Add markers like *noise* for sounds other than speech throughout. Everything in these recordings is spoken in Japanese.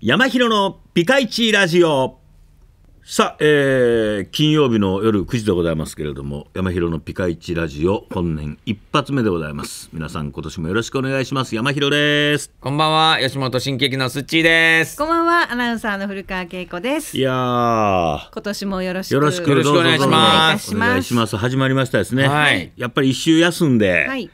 山広のピカイチラジオ。さあ、えー、金曜日の夜9時でございますけれども、山広のピカイチラジオ、本年一発目でございます。皆さん、今年もよろしくお願いします。山広です。こんばんは、吉本新喜劇のすっちーです。こんばんは、アナウンサーの古川恵子です。いや今年もよろしくよろしくお願いします。お願いします。始まりましたですね。はい、やっぱり一週休んで、はい、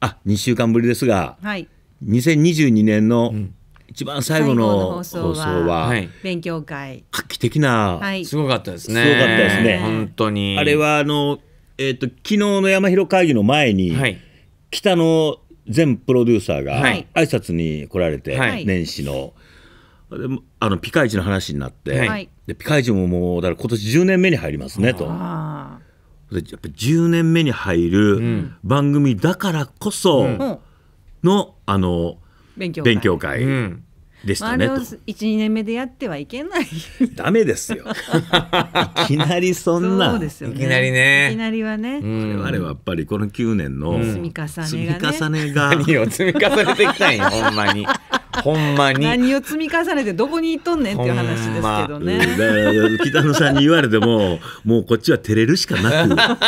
あ、二週間ぶりですが、はい、2022年の、うん一番最後の放送は勉強会画期的な、はい、すごかったですねすごかったですね本当にあれはあのえっ、ー、と昨日の山広会議の前に、はい、北の全プロデューサーが挨拶に来られて、はい、年始の。あのピカイチの話になって、はい、でピカイチももうだから今年10年目に入りますねと。でやっぱ10年目に入る番組だからこその、うん、あの勉強会勉強会でしたね、まあ、12年目でやってはいけないダメですよ *laughs* いきなりそんな、ね、いきなりねいきなりはね、うん、我々はやっぱりこの9年の積み重ねが、ね、積み重ねが何を積み重ねてきたんよ *laughs* ほんまに。ほんまに何を積み重ねてどこにいっとんねんっていう話ですけどね、ま、だから北野さんに言われてももうこっちは照れるしかなく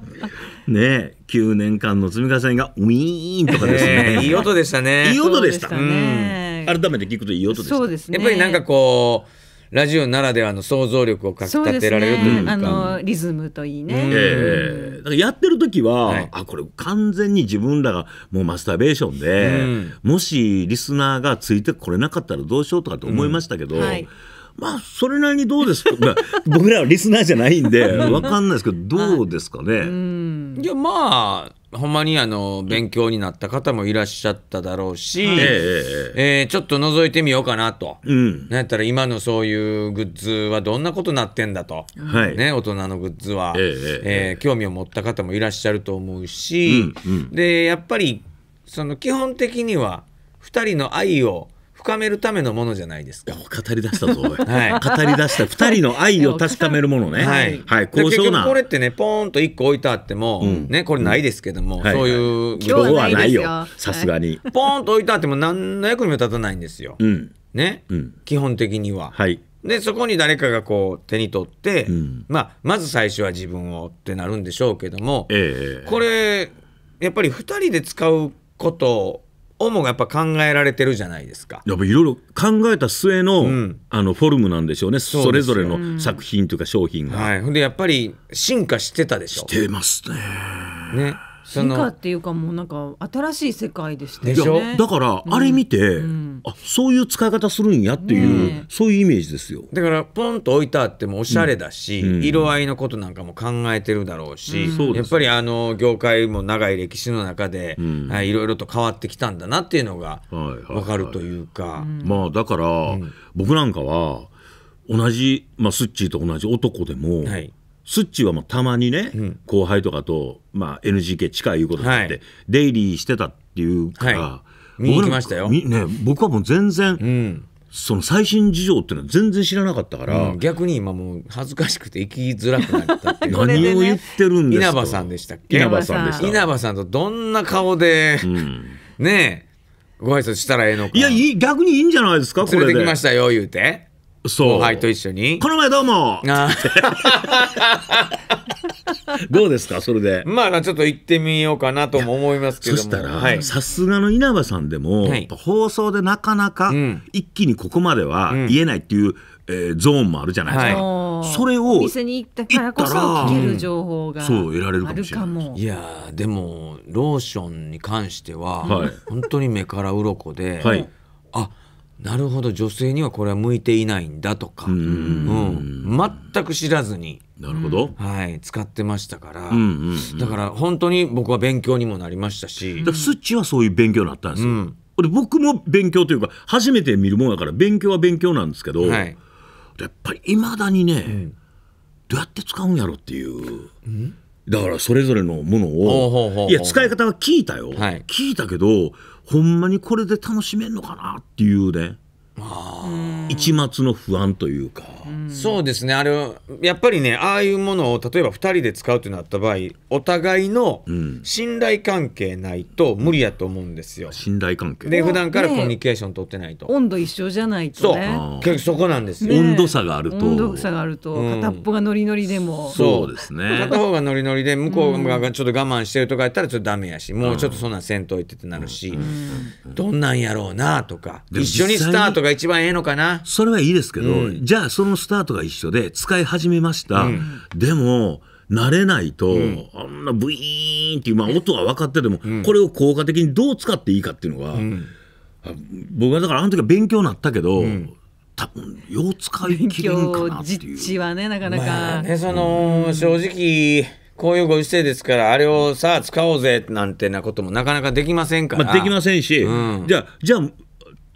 *laughs* ね9年間の積み重ねがウィーンとかですね。いい音でしたね。いい音でした。改めて聞くといい音でした。そうですね。やっぱりなんかこう。ラジオならではの想像力をかき立てられるというか、ね、あのリズムといいね、えー、だからやってる時は、はい、あこれ完全に自分らがもうマスターベーションで、うん、もしリスナーがついてこれなかったらどうしようとかって思いましたけど、うんはい、まあそれなりにどうですか *laughs* 僕らはリスナーじゃないんで分かんないですけどどうですかね。うんいやまあほんまにあの勉強になった方もいらっしゃっただろうし、はい、えー、ちょっと覗いてみようかなと、うん、なんやったら今のそういうグッズはどんなことなってんだと、はい、ね、大人のグッズは、えー、えー、興味を持った方もいらっしゃると思うし、うんうん、でやっぱりその基本的には2人の愛を深めるためのものじゃないですか。語り出したぞ、*laughs* はい、語り出した二人の愛を確かめるものね。はい、はい、高尚な。これってね、ポーンと一個置いてあっても、ね、これないですけども、そういう情報、はないよ、さすがに。ポーンと置いてあっても、何の役にも立たないんですよ。うん、ね、基本的には。はいでそこに誰かがこう手に取って、うん、まあ、まず最初は自分をってなるんでしょうけども、えー、これやっぱり2人で使うこと主がやっぱ考えられてるじゃないですか。やっぱいろいろ考えた末の、うん、あのフォルムなんでしょうねそ。それぞれの作品というか商品が。はい。でやっぱり進化してたでしょ。してますね。ね。進化っていうかもうなんか新しい世界でしたよねだからあれ見て、うん、あそういう使い方するんやっていう、ね、そういうイメージですよだからポンと置いてあってもおしゃれだし、うん、色合いのことなんかも考えてるだろうし、うん、やっぱりあの業界も長い歴史の中で、いろいろと変わってきたんだなっていうのが分かるというか、はいはいはい、まあだから、僕なんかは同じ、まあ、スッチーと同じ男でも、はいスッチはもうたまにね、うん、後輩とかと、まあ、NGK 近いいうことになって、出入デイリーしてたっていうから、はい、見にましたよ、ね、僕はもう全然、うん、その最新事情っていうのは全然知らなかったから、うん、逆に今もう恥ずかしくて生きづらくなったっていう *laughs* 何を言ってるんですか稲葉さんでしたっけ稲葉さんで稲葉さんとどんな顔で、ねえご挨拶したらええのかいや逆にいいんじゃないですかこれできましたよ言うてそう後輩と一緒にこの前どうも *laughs* どうですかそれでまあちょっと行ってみようかなとも思いますけどもそしたらさすがの稲葉さんでも、はい、放送でなかなか一気にここまでは言えないっていう、うん、えー、ゾーンもあるじゃないですか、はい、それをお店に行ったからこそ聞ける情報が、うん、そう得られるかもしれないいやでもローションに関しては、はい、本当に目から鱗で、はい、あっなるほど女性にはこれは向いていないんだとか、うん、うん、全く知らずになるほど、はい、使ってましたから、うんうんうん、だから本当に僕は勉強にもなりましたしスッチはそういう勉強になったんですよ、うん、僕も勉強というか初めて見るもんだから勉強は勉強なんですけど、はい、やっぱりいまだにね、うん、どうやって使うんやろっていう。だからそれぞれのものをいや使い方は聞いたよ、はい、聞いたけどほんまにこれで楽しめんのかなっていうね一末の不安というか、そうですねあれやっぱりねああいうものを例えば2人で使うとなった場合お互いの信頼関係ないと無理やと思うんですよ、信頼関係で普段からコミュニケーション取ってないと、温度一緒じゃないと、ね、そう結局そこなんですよ、温度差があると温度差があると片っぽがノリノリでも、そうですね片方がノリノリで向こうがちょっと我慢してるとかやったらちょっとダメやしもうちょっとそんなんせんといてってなるし、どんなんやろうなとか一緒にスタートが一番ええのかなそれはいいですけど、うん、じゃあそのスタートが一緒で使い始めました、うん、でも慣れないと、うん、あんなブイーンっていう、まあ、音は分かってても、これを効果的にどう使っていいかっていうのが、僕はだからあの時は勉強になったけど、多分よう使いきるんかなっていう。実はねなかなか、まあ、ね、その正直こういうご時世ですから、あれをさあ使おうぜなんてなこともなかなかできませんから。まあ、できませんし、うん、じゃあ、じゃあ、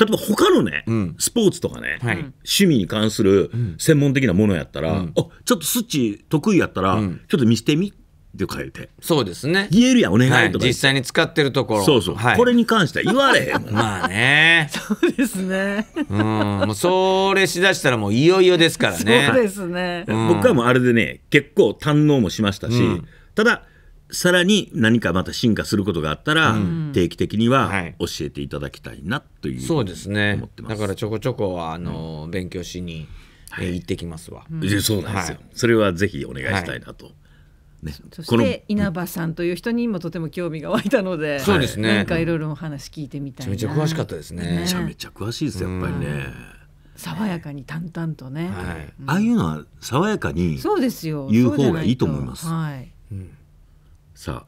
例えば他のね、うん、スポーツとかね、はい、趣味に関する専門的なものやったら、うん、あちょっとスッチ得意やったら、うん、ちょっと見せてみって書いてそうですね言えるやんお願いとか、はい、実際に使ってるところそうそう、はい、これに関しては言われへんもん *laughs* まあねそうですねうんもうそれしだしたらもういよいよですからねそうですね、僕はもうあれでね結構堪能もしましたし、たださらに何かまた進化することがあったら、定期的には教えていただきたいなというそうですねだからちょこちょこあの、勉強しに、はい、行ってきますわ、そうなんですよ、それはぜひお願いしたいなと。ね、そして稲葉さんという人にもとても興味が湧いたので、そうですね。なんかいろいろお話聞いてみたいめちゃめちゃ詳しかったですね。めちゃめちゃ詳しいですやっぱりね。爽やかに淡々とね。はいああいうのは爽やかにそうですよ。言う方がいいと思います。はい。うんさ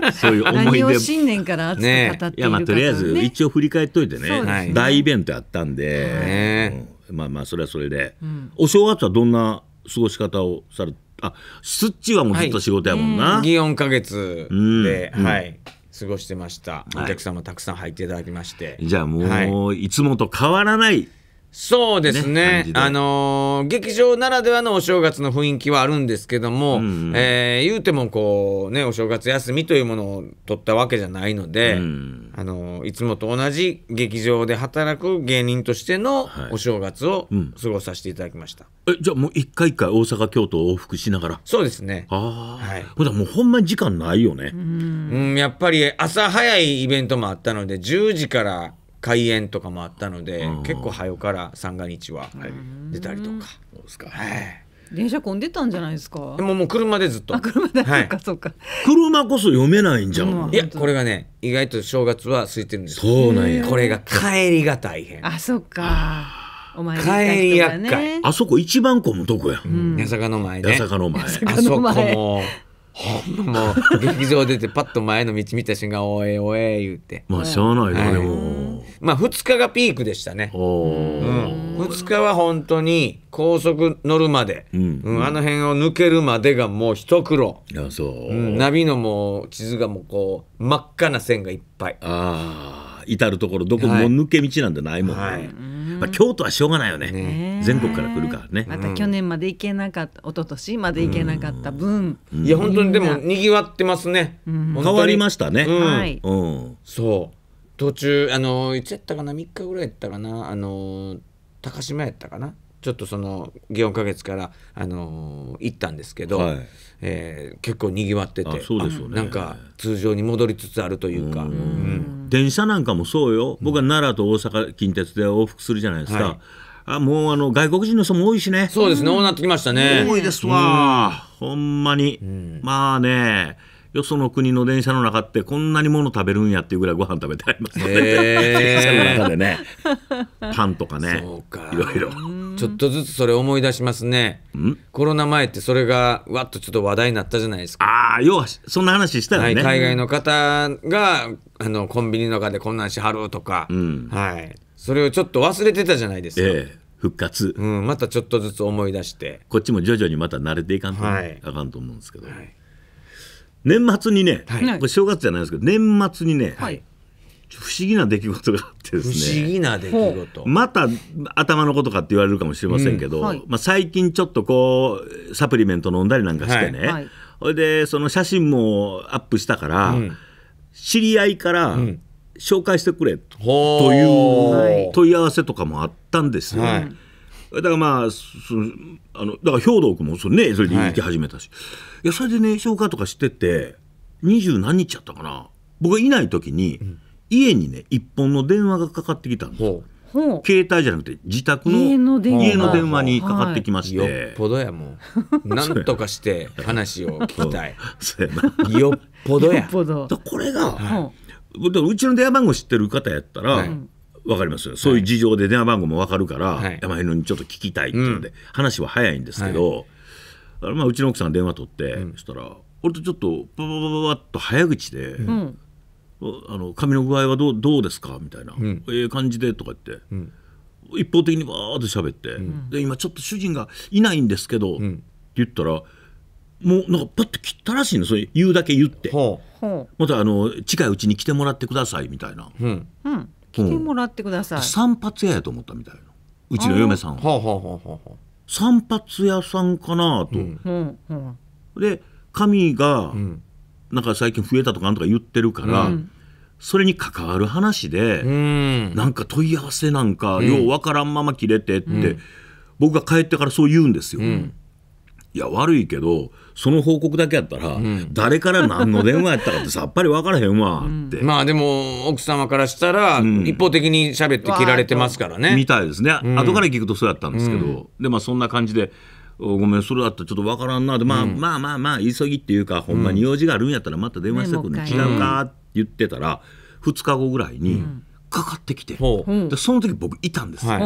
あ *laughs* そういう思い出新年から熱く語っていやまあとりあえず一応振り返っといてね、大イベントやったんで、まあまあそれはそれで、お正月はどんな過ごし方をされあすっちはもうずっと仕事やもんな、は4か月で、はい、過ごしてました、お客様たくさん入っていただきましてじゃあもう、いつもと変わらないそうですね、ね、あのー、劇場ならではのお正月の雰囲気はあるんですけども、うんうん、えー、言うてもこう、ね、お正月休みというものを取ったわけじゃないので、うん、あのー、いつもと同じ劇場で働く芸人としてのお正月を過ごさせていただきました、はいうん、えじゃあもう一回一回大阪京都往復しながらそうですねああ、はい、ほらもうほんまに時間ないよねうんやっぱり朝早いイベントもあったので10時から開演とかもあったので、うん、結構早から三が日は出たりとか。そうですか、はい電車混んでたんじゃないですか。でももう車でずっと。車で、はい、そうか車こそ読めないんじゃん。いやこれがね意外と正月は空いてるんですそうなんや。これが帰りが大変。あそっか。お前帰り厄介。あそこ一番混むとこや。八坂の前ね。八坂の前。あそこもほんまもう劇場出てパッと前の道見た瞬間「おえおえ」言うてまあしゃあないな、はいまあ2日がピークでしたね、うん、2日は本当に高速乗るまで、うんうんあの辺を抜けるまでがもう一苦労、いやそう、うん、ナビのもう地図がもうこう真っ赤な線がいっぱいああ至る所どこも抜け道なんてないもんね、はい、まあ、京都はしょうがないよね、ね、全国から来るからねまた去年まで行けなかった一昨年まで行けなかった分、うん、いや本当にでもにぎわってますね、うん、変わりましたね、はい、うん、そう途中あのいつやったかな3日ぐらいやったかなあの高島やったかなちょっとその祇園花月から、あのー行ったんですけど、はいえー結構にぎわってて、あそうですよねなんか通常に戻りつつあるというか、うん電車なんかもそうよ、僕は奈良と大阪近鉄で往復するじゃないですか、はいあもうあの外国人の人も多いしね、そうですね、なってきましたね。多いですわ、ほんまに、まあねよその国の電車の中ってこんなにもの食べるんやっていうぐらいご飯食べてありますね、電車の中でねパンとかねいろいろちょっとずつそれ思い出しますねコロナ前ってそれがわっとちょっと話題になったじゃないですかああ要はそんな話したよね、はい、海外の方があのコンビニの中でこんなんしはるとか、うん、はい、それをちょっと忘れてたじゃないですか、ええ復活、うん、またちょっとずつ思い出してこっちも徐々にまた慣れていかんと、はい、あかんと思うんですけど、はい年末にね、はい、正月じゃないですけど年末にね、はい、不思議な出来事があってですね不思議な出来事また頭のことかって言われるかもしれませんけど、うんはい、まあ、最近ちょっとこうサプリメント飲んだりなんかしてね、はいそれでその写真もアップしたから、うん、知り合いから、紹介してくれという問い合わせとかもあったんですよ、ね。だからまあそのあのだから兵頭君もそ,、ね、それで行き始めたし、はい、いやそれでね消化とかしてて二十何日やったかな僕がいない時に、うん、家にね一本の電話がかかってきたんですよ。携帯じゃなくて自宅の家の電話にかかってきまして、はい、よっぽどやもう *laughs* なんとかして話を聞きたい *laughs* よっぽどやこれが、はい、うちの電話番号知ってる方やったら、はい、わかりますよそういう事情で電話番号もわかるから、はい、山辺にちょっと聞きたいっていうので、うん、話は早いんですけど、はい、まあ、うちの奥さん電話取って、うん、そしたら俺とちょっとパパパパッと早口で、うん、あの髪の具合はどうどうですか?」みたいな「ええ感じで」とか言って、一方的にわーっと喋って、で今ちょっと主人がいないんですけど、って言ったら。もうなんかパッと切ったらしいのそれ言うだけ言って、はあ、またあの近いうちに来てもらってくださいみたいな、うん、来てもらってください、散髪屋やと思ったみたいなうちの嫁さんは散髪屋さんかなと、うんうんで髪が、なんか最近増えたとかなんとか言ってるから、うんそれに関わる話で、なんか問い合わせなんか、ようわからんまま切れてって、僕が帰ってからそう言うんですよ。いや悪いけどその報告だけやったら、うん、誰から何の電話やったかって *laughs* さっぱり分からへんわって、うん、まあでも奥様からしたら、一方的に喋って切られてますからねみたいですね、後から聞くとそうやったんですけど、でまあそんな感じでごめん、それだったらちょっと分からんなで、まあ、うん、まあまあまあ、急ぎっていうか、ほんまに用事があるんやったら、また電話してくるの、ね、違うかって言ってたら、2日後ぐらいにかかってきて、うん、でその時僕、いたんですよ、はい、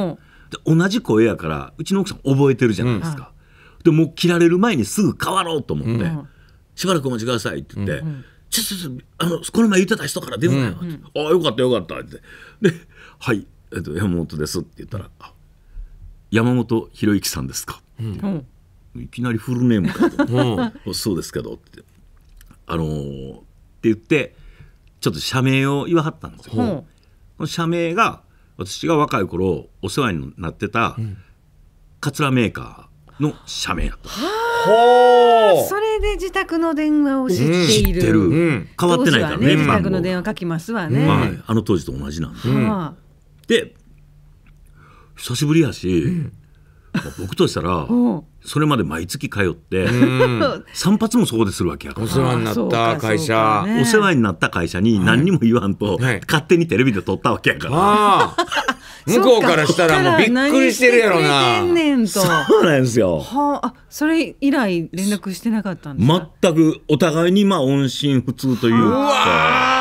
で同じ声やから、うちの奥さん、覚えてるじゃないですか。うんでもう切られる前にすぐ変わろうと思って、しばらくお待ちくださいって言って、ちょちょちょあのこの前言ってた人からるなよ、ってああよかったよかったってで「はい、えっと、山本です」って言ったら「あ山本博之さんですか」うんいきなりフルネームかと「*laughs* そうですけど」って「あのーって言ってちょっと社名を言わはったんですよ。うん社名が私が若い頃お世話になってた、カツラメーカーの社名った。それで自宅の電話を知っている。知ってる。変わってないからね。自宅の電話書きますわね。あの当時と同じなんで。で、久しぶりやし、僕としたら。*laughs* それまで毎月通って *laughs* 散髪もそこでするわけやからお世話になった会社お世話になった会社に何にも言わんと勝手にテレビで撮ったわけやから *laughs* 向こうからしたらもうびっくりしてるやろな。そうなんですよ。はあ、それ以来連絡してなかったんです全くお互いにまあ音信不通というか。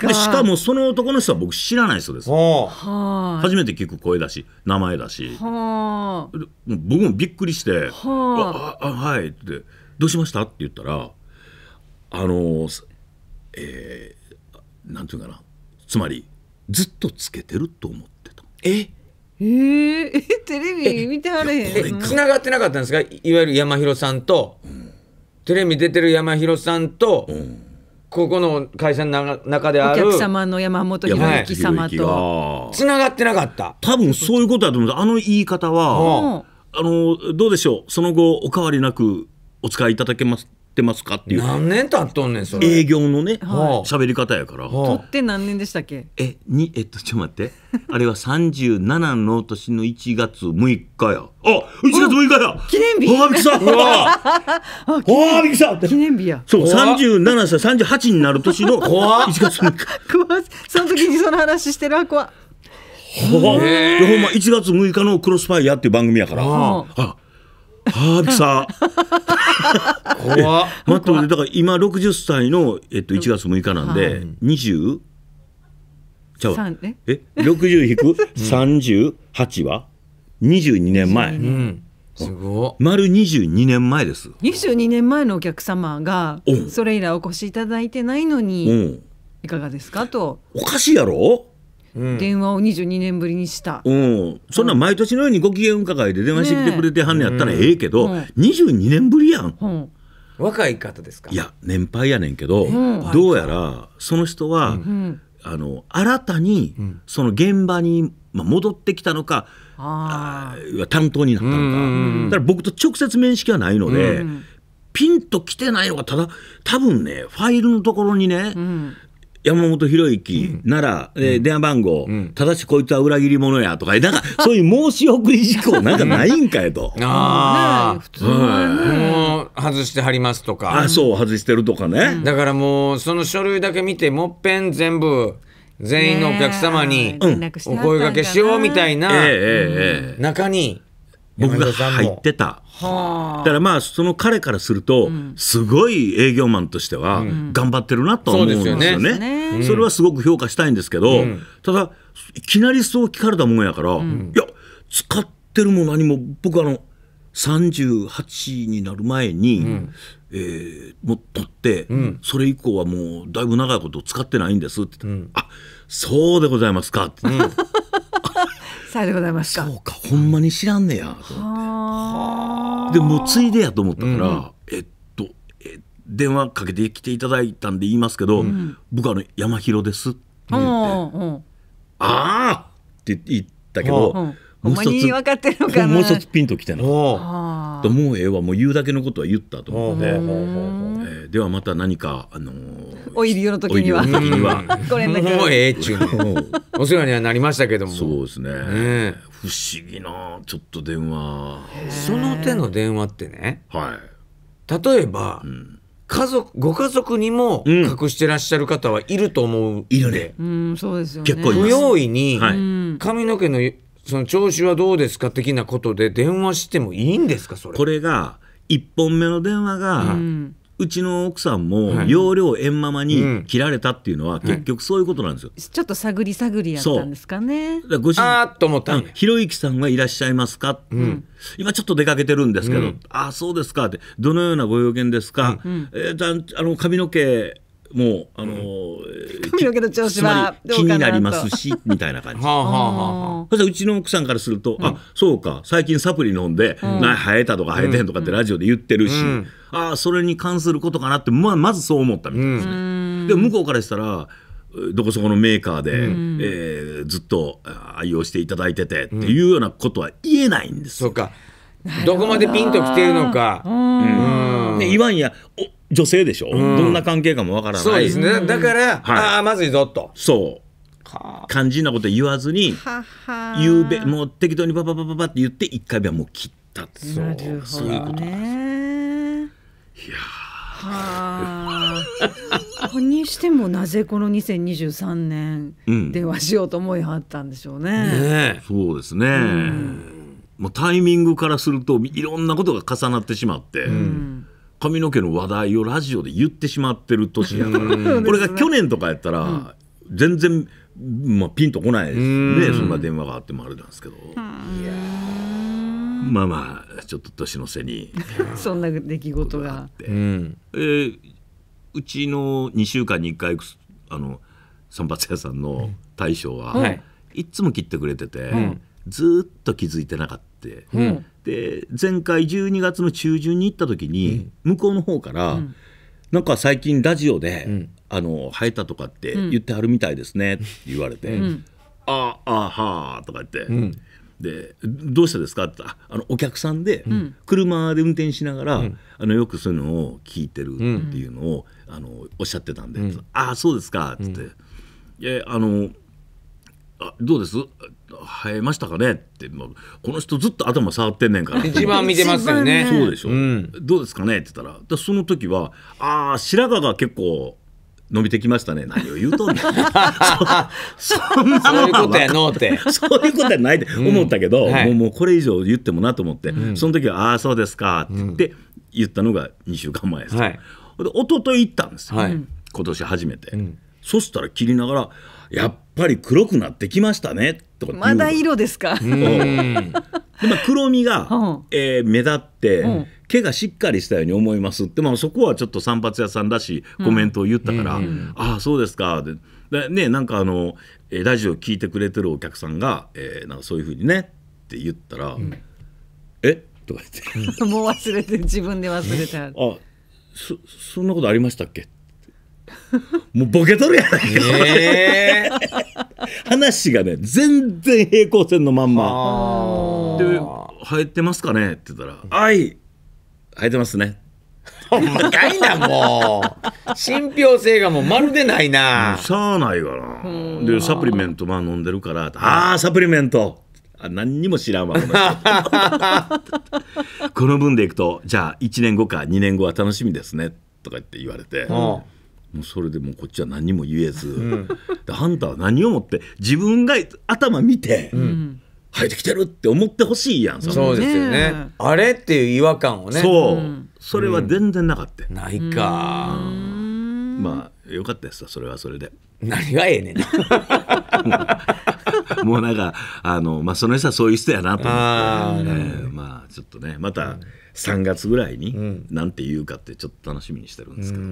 でしかもその男の人は僕知らない人です。初めて聞く声だし名前だし。僕もびっくりして「はああはい」って「どうしました?」って言ったらあのえー、なんていうかなつまりずっとつけてると思ってたええー、*laughs* テレビ見てはれへんつながってなかったんですかいわゆる山広さんと、うん、テレビ出てる山広さんと、うん、ここの会社の中であるお客様の山本博之様とつながってなかった多分そういうことだと思うんすあの言い方は、うん、あのどうでしょうその後おかわりなくお使いいただけますってますかっていう何年経っとんねんそれ営業のねはい喋り方やから取って何年でしたっけえにえっとちょっと待って *laughs* あれは37の年の1月6日やあ1月6日や記念日おはびきさん *laughs* おはびきさん記念日やそう37歳38になる年の1月6日その時にその話してる箱はほほんま1月6日の「クロスファイヤー」っていう番組やからあはあ、びさ。怖待ってだから今六十歳の、えっと、一月六日なんで、二十。ちゃうえ六十引く三十八は二十二年前。うんすご丸22年前です二十二年前のお客様がそれ以来お越しいただいてないのにいかがですかとおかしいやろ電話を22年ぶりにした、うん、そんな毎年のようにご機嫌伺いで電話してきてくれてはんねやったらええけど、ね、うん、22年ぶりやん、うん、若い方ですかいや年配やねんけど、どうやらその人は、あの新たにその現場に、まあ、戻ってきたのか、あ担当になったのかだから僕と直接面識はないので、ピンときてないのがただ多分ねファイルのところにね、うん、山本博之なら、うん、えー、電話番号、うん、ただしこいつは裏切り者やとか、なんか *laughs* そういう申し送り事項なんかないんかやと。*laughs* ああ、普通、もう外してはりますとか。あそう、外してるとかね。だからもう、その書類だけ見て、もっぺん全部、全員のお客様にお声掛けしようみたいな中に。僕が入ってた。だからまあその彼からすると、すごい営業マンとしては頑張ってるなとは思うんですよね。それはすごく評価したいんですけど、ただいきなりそう聞かれたもんやから、いや使ってるも何も僕あの38になる前に、うん、えー、も取って、うん、それ以降はもうだいぶ長いこと使ってないんですって言ったら、うん、あそうでございますかって、うんさでございますかそうかほんまに知らんねやでもついでやと思ったから、うん、えっとえ電話かけてきていただいたんで言いますけど、うん、僕あの山広ですって言って、うん、ああって言ったけど、うんほんまに分かってるのかなもう一つピンときてなと思もうええは、もう言うだけのことは言ったと思って、えー、ではまた何かあのー、オイの時にはもうええちゅう *laughs* お世話にはなりましたけどもそうですね、ね、不思議なちょっと電話その手の電話ってね、はい、例えば、うん家族ご家族にも隠してらっしゃる方はいると思う、うん、いるね、うん、そうですよね不用意に髪の毛のその調子はどうですか的なことで電話してもいいんですかそれこれが1本目の電話が、うんうちの奥さんも要領円ママに切られたっていうのは結局そういうことなんですよ。ちょっと探り探りやったんですかね。かご主人あと思ったひろゆきさんはいらっしゃいますか、うん、今ちょっと出かけてるんですけど、うん、ああそうですかってどのようなご用件ですか、うん、えー、あの髪の毛もうあの、髪の毛の調子は気になりますしみたいな感じ。*laughs* はあはあはあ、そしら、うちの奥さんからすると、うん、あそうか最近サプリ飲んで、うん、な生えたとか生えてんとかってラジオで言ってるし、うん、あそれに関することかなってままずそう思ったみたいですね。うん、で向こうからしたらどこそこのメーカーで、うん、えー、ずっと愛用していただいててっていうようなことは言えないんですそうかどこまでピンときてるのか。うんうん、言わんや女性でしょ、うん、どんな関係かもわからないそうですねだから、はい、ああまずいぞとそう肝心なこと言わずに言うべもう適当にパパパパパって言って1回目はもう切ったなるほど、ね、そういうことなんですいやはあにしてもなぜこの2023年電話しようと思いはったんでしょうね。うん、ねそうですね、うん、もうタイミングからするといろんなことが重なってしまって。うん髪の毛の話題をラジオで言ってしまってる年やからこれが去年とかやったら、全然、まあ、ピンとこないですねそんな電話があってもあれなんですけど。まあまあちょっと年の瀬に *laughs* そんな出来事があって、うん、えー、うちの2週間に1回あの散髪屋さんの大将は、うん、いつも切ってくれてて、うん、ずっと気づいてなかった、うん、で前回12月の中旬に行った時に、向こうの方から、なんか最近ラジオで、あの生えたとかって言ってはるみたいですねって言われて、あああはあ」とか言って、でどうしたですかってあのお客さんで、車で運転しながら、あのよくそういうのを聞いてるっていうのを、あのおっしゃってたんで、ああそうですかって言って、うあのあどうです生えましたかねってもこの人ずっと頭触ってんねんから *laughs* 一番見てますよねそうでしょ、うん、どうですかねって言ったらその時はああ白髪が結構伸びてきましたね何を言うとんねん *laughs* そんなういうことやのってそういうことやないって思ったけど、うんはい、もうもうこれ以上言ってもなと思って、うん、その時は「ああそうですか」って言って言ったのが2週間前です、はい、で一昨日行ったんですよ、はい、今年初めて、そしたら切りながら「やっぱり黒くなってきましたねとかまだ色ですか、でまあ、黒みが、うえー、目立って、うん毛がしっかりしたように思いますって、まあ、そこはちょっと散髪屋さんだしコメントを言ったから、うん、ああそうですかでねなんかあのラジオ聞いてくれてるお客さんが、えー、なんかそういうふうにねって言ったら「うん、えとか言って *laughs* もう忘れて自分で忘れたあそそんなことありましたっけもうボケとるやないか、えー、話がね全然平行線のまんまで「生えてますかね?」って言ったら「はい生えてますね」ほんまかいなもう信憑性がもうまるでないなしゃあないがなでサプリメントまあ飲んでるから「ああサプリメント」あ何にも知らんわ *laughs* このこの分でいくとじゃあ1年後か2年後は楽しみですねとか言って言われて。うんもうそれでもうこっちは何も言えず、うん、でハンターは何をもって自分が頭見て、うん、生えてきてるって思ってほしいやんそそうですよね、あれっていう違和感をねそう、うん、それは全然なかった、ないかまあよかったですそれはそれで何がええねん *laughs* もうなんかあの、まあ、その人はそういう人やなと思ってあ、えー、まあちょっとねまた3月ぐらいに何て言うかってちょっと楽しみにしてるんですけど。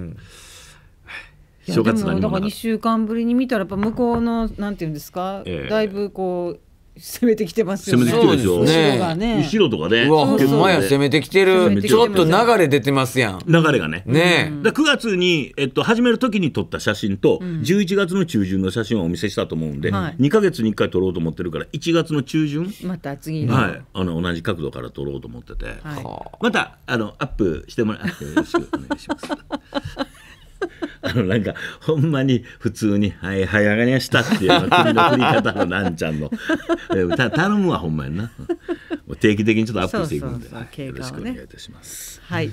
正月何もなか2週間ぶりに見たらやっぱ向こうのなんていうんですか、えー、だいぶこう攻めてきてますよね。攻めてきてるでしょ。後ろ後ろとかね。うわ、ほんまや、攻めてきてる。ちょっと流れ出てますやん。流れがね。ねえ。だ9月に、えっと、始める時に撮った写真と、うん、11月の中旬の写真をお見せしたと思うんで、はい、2か月に1回撮ろうと思ってるから、1月の中旬。また次に。はい。あの、同じ角度から撮ろうと思ってて。はい、また、あの、アップしてもらって、よろしくお願いします。あのなんかほんまに普通に「はいはい上がりました」っていう首の振り方のなんちゃんの頼むわほんまやな定期的にちょっとアップしていくのでよろしくお願いいたします。はい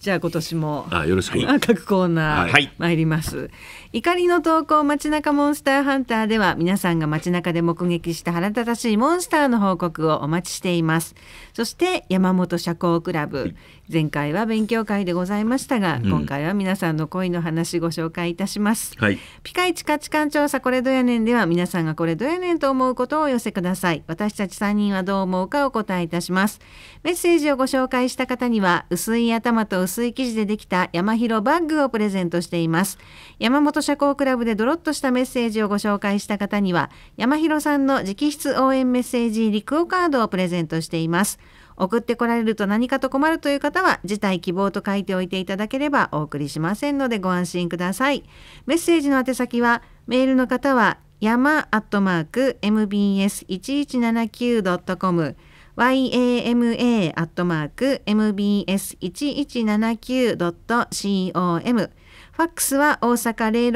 じゃあ今年もあよろしく、はい、各コーナー参ります、はい、怒りの投稿街中モンスターハンターでは皆さんが街中で目撃した腹立たしいモンスターの報告をお待ちしていますそして山本社交クラブ前回は勉強会でございましたが、うん、今回は皆さんの恋の話ご紹介いたします、はい、ピカイチ価値観調査これどやねんでは皆さんがこれどやねんと思うことをお寄せください私たち3人はどう思うかお答えいたしますメッセージをご紹介した方には薄い頭と薄い生地でできた山広バッグをプレゼントしています山本社交クラブでドロッとしたメッセージをご紹介した方には、山広さんの直筆応援メッセージリクオカードをプレゼントしています。送ってこられると何かと困るという方は、辞退希望と書いておいていただければお送りしませんのでご安心ください。メッセージの宛先は、メールの方は、山アットマーク mbs1179.com yama アットマーク mbs1179.com ファックスは大阪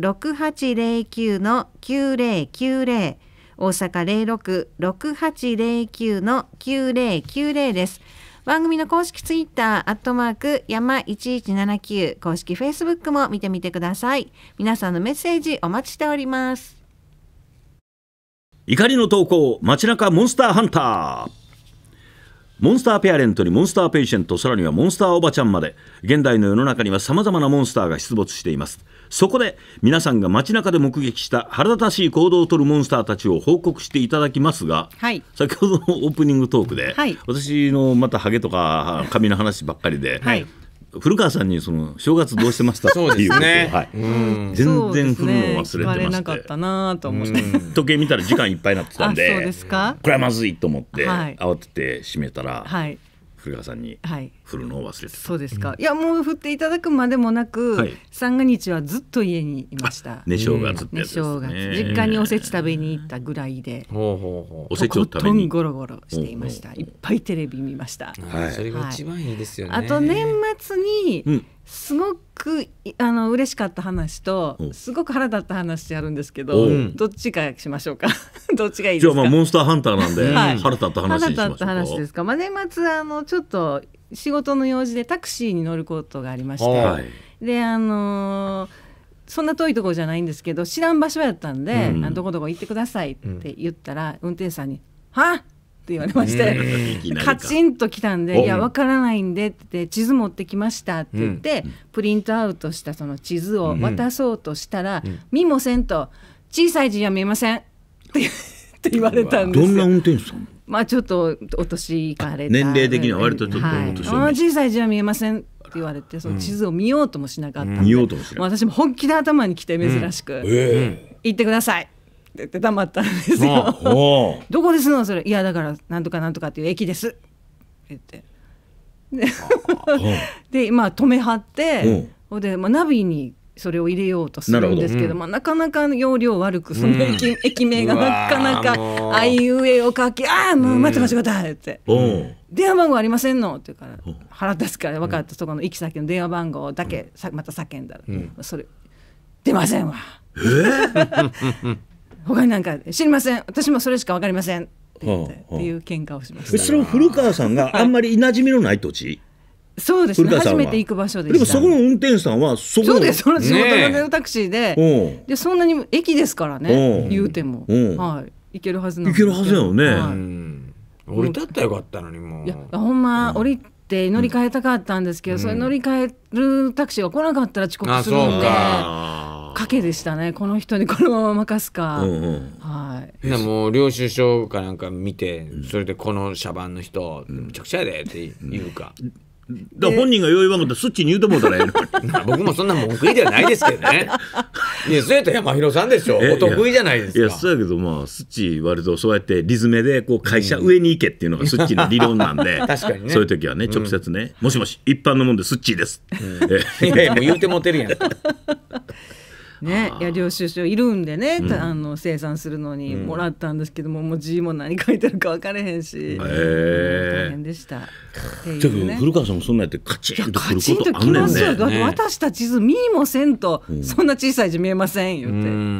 066809の9090大阪066809の9090です番組の公式ツイッター、アットマーク、山1179、公式フェイスブックも見てみてください。皆さんのメッセージお待ちしております。怒りの投稿、街中モンスターハンター。モンスターペアレントにモンスターペイシェントさらにはモンスターおばちゃんまで現代の世の中にはさまざまなモンスターが出没していますそこで皆さんが街中で目撃した腹立たしい行動をとるモンスターたちを報告していただきますが、はい、先ほどのオープニングトークで、はい、私のまたハゲとか髪の話ばっかりで、はい古川さんにその正月どうしてましたっていうことを、ねは全然振るのを忘れてまして、ね、なかったなと思って、時計見たら時間いっぱいになってたんでこれはまずいと思って、慌てて閉めたら、古川さんに振るのを忘れて、はい、そうですか、いやもう振っていただくまでもなく、はい、三が日はずっと家にいました寝正月ってやつ、ね、正月実家におせち食べに行ったぐらいでほほほうううおせちを食べにゴロゴロしていましたいっぱいテレビ見ました、はい、それが一番いいですよね、あと年末に、うんすごくあの嬉しかった話とすごく腹立った話あるんですけど、どっちかしましょうか *laughs* どっちがいいですかじゃあまあモンスターハンターなんで、はい、腹立った話腹立った話ですか、まあ、年末あのちょっと仕事の用事でタクシーに乗ることがありまして、はい、であのーそんな遠いところじゃないんですけど知らん場所やったんで、うん、どこどこ行ってくださいって言ったら、うん、運転手さんに「はっって言われまして、カチンときたんで「いやわからないんで」って「地図持ってきました」って言って、プリントアウトしたその地図を渡そうとしたら、見もせんと「小さい字は見えません」*laughs* って言われたんですどんな運転手さんまあちょっとお年いかれ年齢的には割とちょっとお年、はい、小さい字は見えませんって言われてその地図を見ようともしなかった、ん、見ようとも私も本気で頭にきて珍しく、うんえー、行ってください言って黙ったんですよ。どこですのそれいやだからなんとかなんとかっていう駅ですって言って。でまあ止めはってほで、まあ、ナビにそれを入れようとするんですけどなうん、なかなか容量悪くその駅うん、駅名がなかなかあいうえを書き「ああもう待って待って待って」って「電話番号ありませんの?」って言うから「腹立つから分かった、そこの行き先の電話番号だけ、さまた叫んだら、それ出ませんわ」えー、*laughs* 他になんか知りません私もそれしか分かりませんって言って,、っていう喧嘩をしましたそれを古川さんがあんまりいなじみのない土地、そうですね初めて行く場所ででもそこの運転手さんはそそうですその仕事のタクシーで,、でそんなに駅ですからね言うても、はい、行けるはずなんです行けるはずやよね、はい、降りたったよかったのにもういやほんま、降りて乗り換えたかったんですけど、うん、それ乗り換えるタクシーが来なかったら遅刻するので。賭けでしたねこの人にこのまま任すか、うんうん、はいでも領収書かなんか見て、うん、それでこの社番の人、うん、むちゃくちゃやでって言うか、うんだ本人が用意は号ってスッチに言うと思うたらええ *laughs* 僕もそんな文句言いではないですけどね。*laughs* いや、そうやったら山広さんでしょ。お得意じゃないですか。いや、そうやけど、まあ、スッチ割とそうやってリズメで、こう、会社上に行けっていうのがスッチの理論なんで、*laughs* 確かにね。そういう時はね、直接ね、もしもし、一般のもんでスッチです。うん、いやいや、もう言うてもてるやん。ね、いや領収書いるんでね、うん、あの生産するのにもらったんですけども、うん、もう字も何書いてるか分からへんし、えー、大変でした。ね、古川さんもそんなやってカチンとくることあんねんねね私たち図見もせんと、うん、そんな小さい字見えませんよ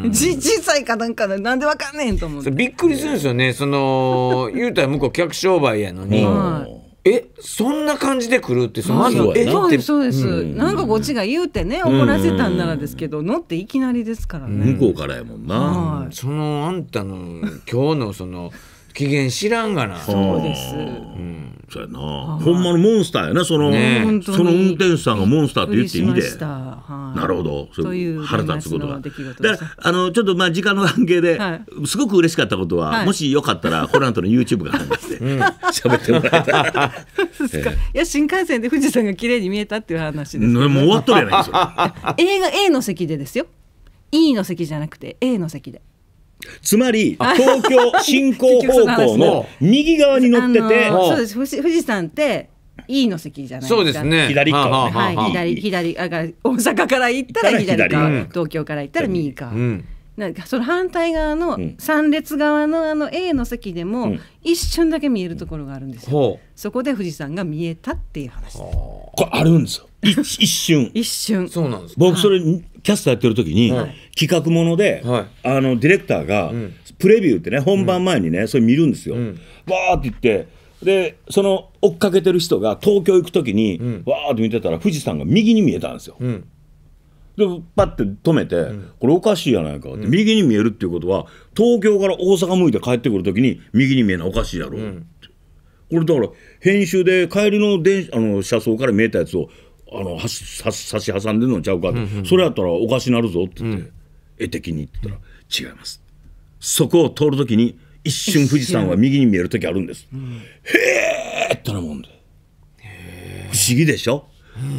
って字小さいかなんかなんで分かんねんと思ってびっくりするんですよねその言うたら向こう客商売やのに。えそんな感じで来るってそまずはえそうですそうです、うん、なんかこっちが言うてね怒らせたんならですけど、うん、のっていきなりですからね向こうからやもんな、はい、そのあんたの今日のその機嫌知らんがなそうです、うんそうやな、ほんまのモンスターやなその、ね、その運転手さんがモンスターって言っていいでしし、なるほどそういう腹立つことがだからあのちょっとまあ時間の関係で、はい、すごく嬉しかったことは、はい、もしよかったらホラントの YouTube が入って喋、うん、ってもらえたら *laughs* いや新幹線で富士山が綺麗に見えたっていう話です、ね、*laughs* もう終わっとるやないですか A *laughs* A の席でですよ E の席じゃなくて A の席でつまり東京 *laughs* 進行方向の右側に乗っててそうです富士山って E の席じゃないですか。そうですね。左側、ね、はい、左左あ大阪から行ったら左側、うん、東京から行ったら右側。うんなんかその反対側の3列側のあの A の席でも一瞬だけ見えるところがあるんですよ、うん、そこで富士山が見えたっていう話これあるんですよ一瞬一瞬そうなんです僕それ、キャスターやってる時に、企画もので、あのディレクターが、プレビューってね本番前にね、それ見るんですよ。わ、ーって言ってでその追っかけてる人が東京行く時に、わーって見てたら富士山が右に見えたんですよ。でパッて止めて、うん、これおかしいやないかって、うん、右に見えるっていうことは東京から大阪向いて帰ってくる時に右に見えないおかしいやろ、うん、これだから編集で帰りの電あの車窓から見えたやつをあの差し挟んでるのちゃうかうんうん、それやったらおかしなるぞって言って、うん、絵的にって言ったら、違います。そこを通るときに、一瞬富士山は右に見えるときあるんです。うん、へえってなもんで。不思議でしょ、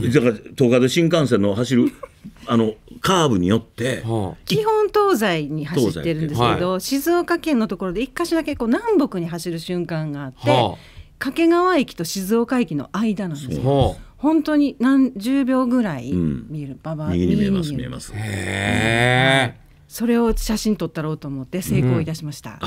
うん、だから東海道新幹線の走る *laughs* あのカーブによって、はあ、基本東西に走ってるんですけど、はい、静岡県のところで一箇所だけこう南北に走る瞬間があって、はあ、掛川駅と静岡駅の間なんですよ。はあ本当に何十秒ぐらい見る、ババ右に見えます見えますへえそれを写真撮ったろうと思って成功いたしました、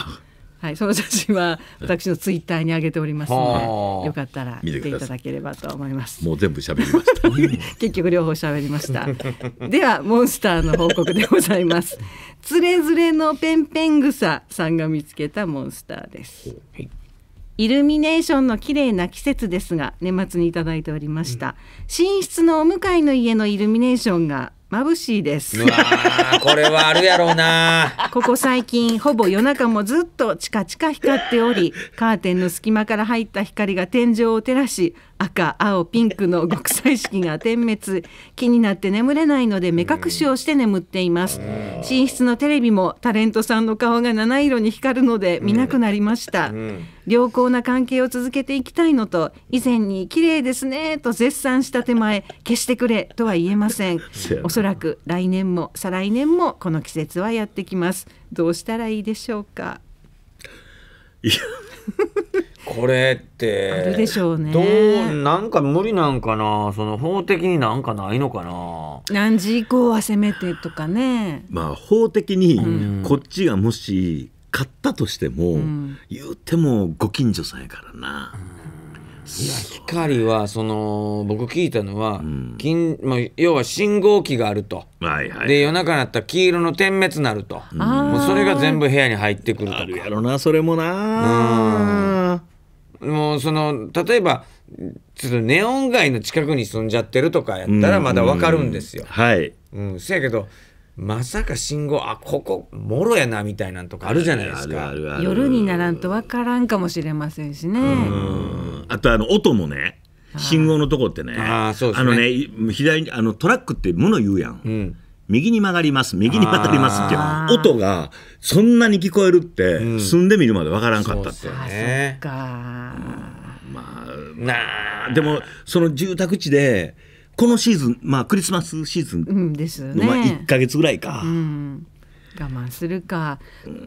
はい、その写真は *laughs* 私のツイッターに上げておりますので、よかったら見ていただければと思います。もう全部喋りました。*laughs* 結局両方喋りました。*laughs* ではモンスターの報告でございます。つれづれのペンペン草さんが見つけたモンスターです。はいイルミネーションの綺麗な季節ですが年末にいただいておりました、うん、寝室のお向かいの家のイルミネーションが眩しいですこれはあるやろうなここ最近ほぼ夜中もずっとチカチカ光っておりカーテンの隙間から入った光が天井を照らし赤青ピンクの極彩色が点滅気になって眠れないので目隠しをして眠っています寝室のテレビもタレントさんの顔が七色に光るので見なくなりました、良好な関係を続けていきたいのと以前に綺麗ですねと絶賛した手前消してくれとは言えませんおそらく来年も再来年もこの季節はやってきますどうしたらいいでしょうかいやこれってあるでしょうねどうなんか無理なんかなその法的になんかないのかな何時以降はせめてとかねまあ法的にこっちがもし買ったとしても、うん、言うてもご近所さんやからな、うん、いや光はその僕聞いたのは、うん、まあ、要は信号機があると、はいはい、で夜中になったら黄色の点滅なると、もうそれが全部部屋に入ってくるとかあるやろなそれもなもうその例えばちょっとネオン街の近くに住んじゃってるとかやったらまだわかるんですよ。うん、はい、うん、せやけどまさか信号あここもろやなみたいなんとかあるじゃないですか夜にならんと分からんかもしれませんしねあとあの音もね信号のとこってねあ、ね、のね左あのトラックってもの言うやん、うん右に曲がります、右に曲がりますって、音がそんなに聞こえるって、うん、住んでみるまでわからんかったって。そうそまあ、なあ、でも、その住宅地で、このシーズン、まあ、クリスマスシーズンの、す。あ、1か月ぐらいか。うん我慢するか、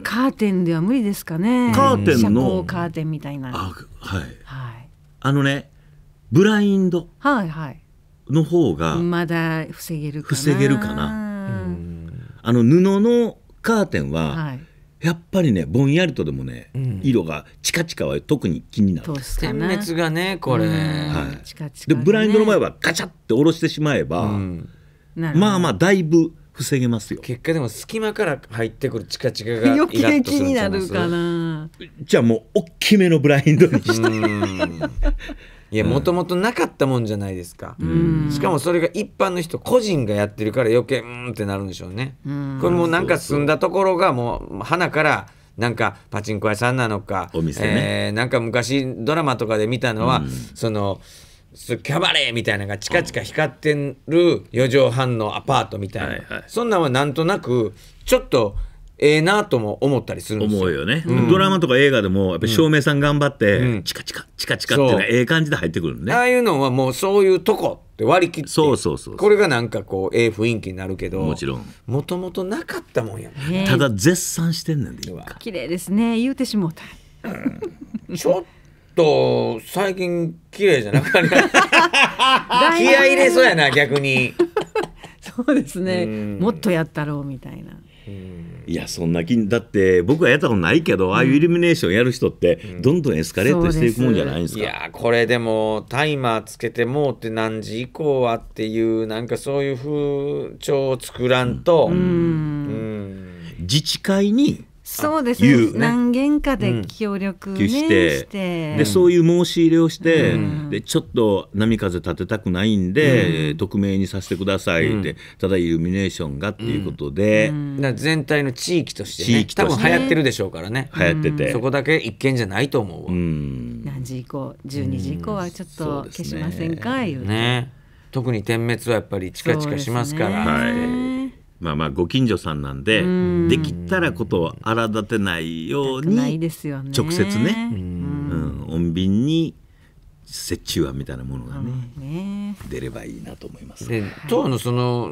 カーテンでは無理ですかね。カーテンの。カーテンみたいな。あ、はい。はい。あのね、ブラインド。はいはい。の方が。まだ防げるかな。防げるかな。あの布のカーテンは、はいやっぱりねぼんやりとでもね、うん、色がチカチカは特に気になる点滅がねこれ、はいチカチカね、でブラインドの前はガチャって下ろしてしまえば、うん、まあまあだいぶ防げますよ結果でも隙間から入ってくるチカチカが *laughs* 余計気になるかなじゃあもう大きめのブラインドにしていやもともとなかったもんじゃないですか、うん、しかもそれが一般の人個人がやってるから余計うんってなるんでしょうね、うん、これもなんか住んだところがもう花からなんかパチンコ屋さんなのかお店、ね、えー、なんか昔ドラマとかで見たのは、うん、そのキャバレーみたいなのがチカチカ光ってる4畳半のアパートみたいな、はいはい、そんなんはなんとなくちょっとええなとも思ったりするんですよ。思うよね、うんドラマとか映画でもやっぱ照明さん頑張って、うんチカチカチカチカってええ感じで入ってくるねああいうのはもうそういうとこって割り切ってそうそうそうそうこれがなんかこうええ雰囲気になるけどもちろんもともとなかったもんやねただ絶賛してんねんで綺麗ですね言うてしもうたちょっと最近綺麗じゃなくなた *laughs* 気合い入れそうやな逆に *laughs* そうですねもっとやったろうみたいないやそんな気だって僕はやったことないけど、うん、ああいうイルミネーションやる人ってどんどんエスカレートしていくもんじゃないんですか、うん、すいやこれでもタイマーつけてもうって何時以降はっていうなんかそういう風潮を作らんと、うん、自治会にそうですねね何軒かで協力、ねうん、してでそういう申し入れをして、うん、でちょっと波風立てたくないんで、うん、匿名にさせてくださいって、ただイルミネーションがっていうことで、全体の地域として、ね,、として、多分流行ってるでしょうからね、流行っててそこだけ一軒じゃないと思うわ、何時以降12時以降はちょっと消しませんか、うん、うね特に点滅はやっぱり近々しますから。まあまあご近所さんなんで、んできたらことを荒立てないように、直接ね、うん、穏便に折衷案みたいなものがねね、出ればいいなと思いますで当のその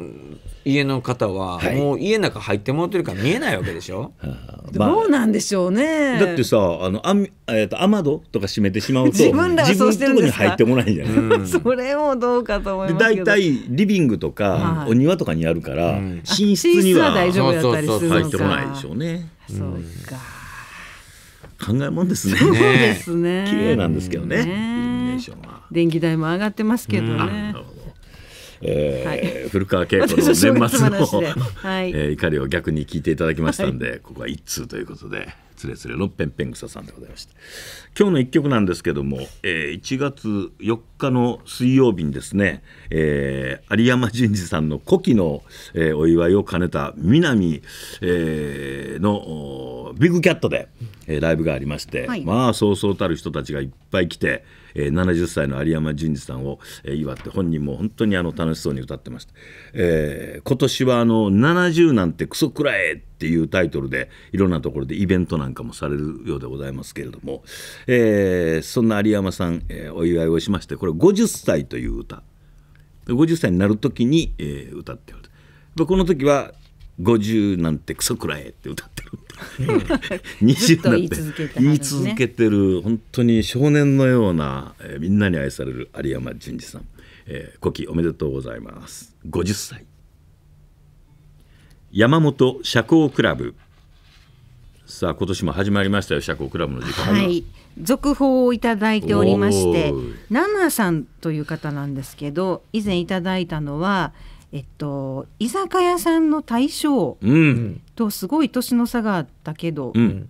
家の方は、もう家の中入ってもらってるから見えないわけでしょ、はあまあ、どうなんでしょうねだってさあのあ、えーと、雨戸とか閉めてしまうと自分らがそうしてるんですかに入ってこないじゃなそれもどうかと思います大体リビングとか、お庭とかにあるから、うん、寝室には大丈夫だったりする入ってこないでしょうね、そうか考えもんですね。そうですね。綺麗なんですけどねねね電気代も上がってますけどね。えー、はい、古川恵子の年末の、はいえー、怒りを逆に聞いていただきましたんで、はい、ここは一通ということで「つれつれのぺんぺん草」さんでございました今日の一曲なんですけども、えー、1月4日の水曜日にですね、えー、有山淳二さんの古希の、えー、お祝いを兼ねた南、えー、のビッグキャットで、えー、ライブがありまして、はい、まあそうそうたる人たちがいっぱい来て。えー、70歳の有山淳二さんを、えー、祝って本人も本当にあの楽しそうに歌ってました、えー、今年はあの「70なんてクソくらえ!」っていうタイトルでいろんなところでイベントなんかもされるようでございますけれども、えー、そんな有山さん、えー、お祝いをしましてこれ50歳という歌50歳になる時に、えー、歌っておるこの時は「50なんてクソくらえ!」って歌ってる20年 *laughs* 言い続けて、ね、言い続けてる本当に少年のような、えー、みんなに愛される有山淳二さん、えー、古希おめでとうございます50歳山本社交クラブさあ今年も始まりましたよ社交クラブの時間はい、続報をいただいておりましてナナさんという方なんですけど以前いただいたのは「えっと、居酒屋さんの大将とすごい年の差があったけど、うん、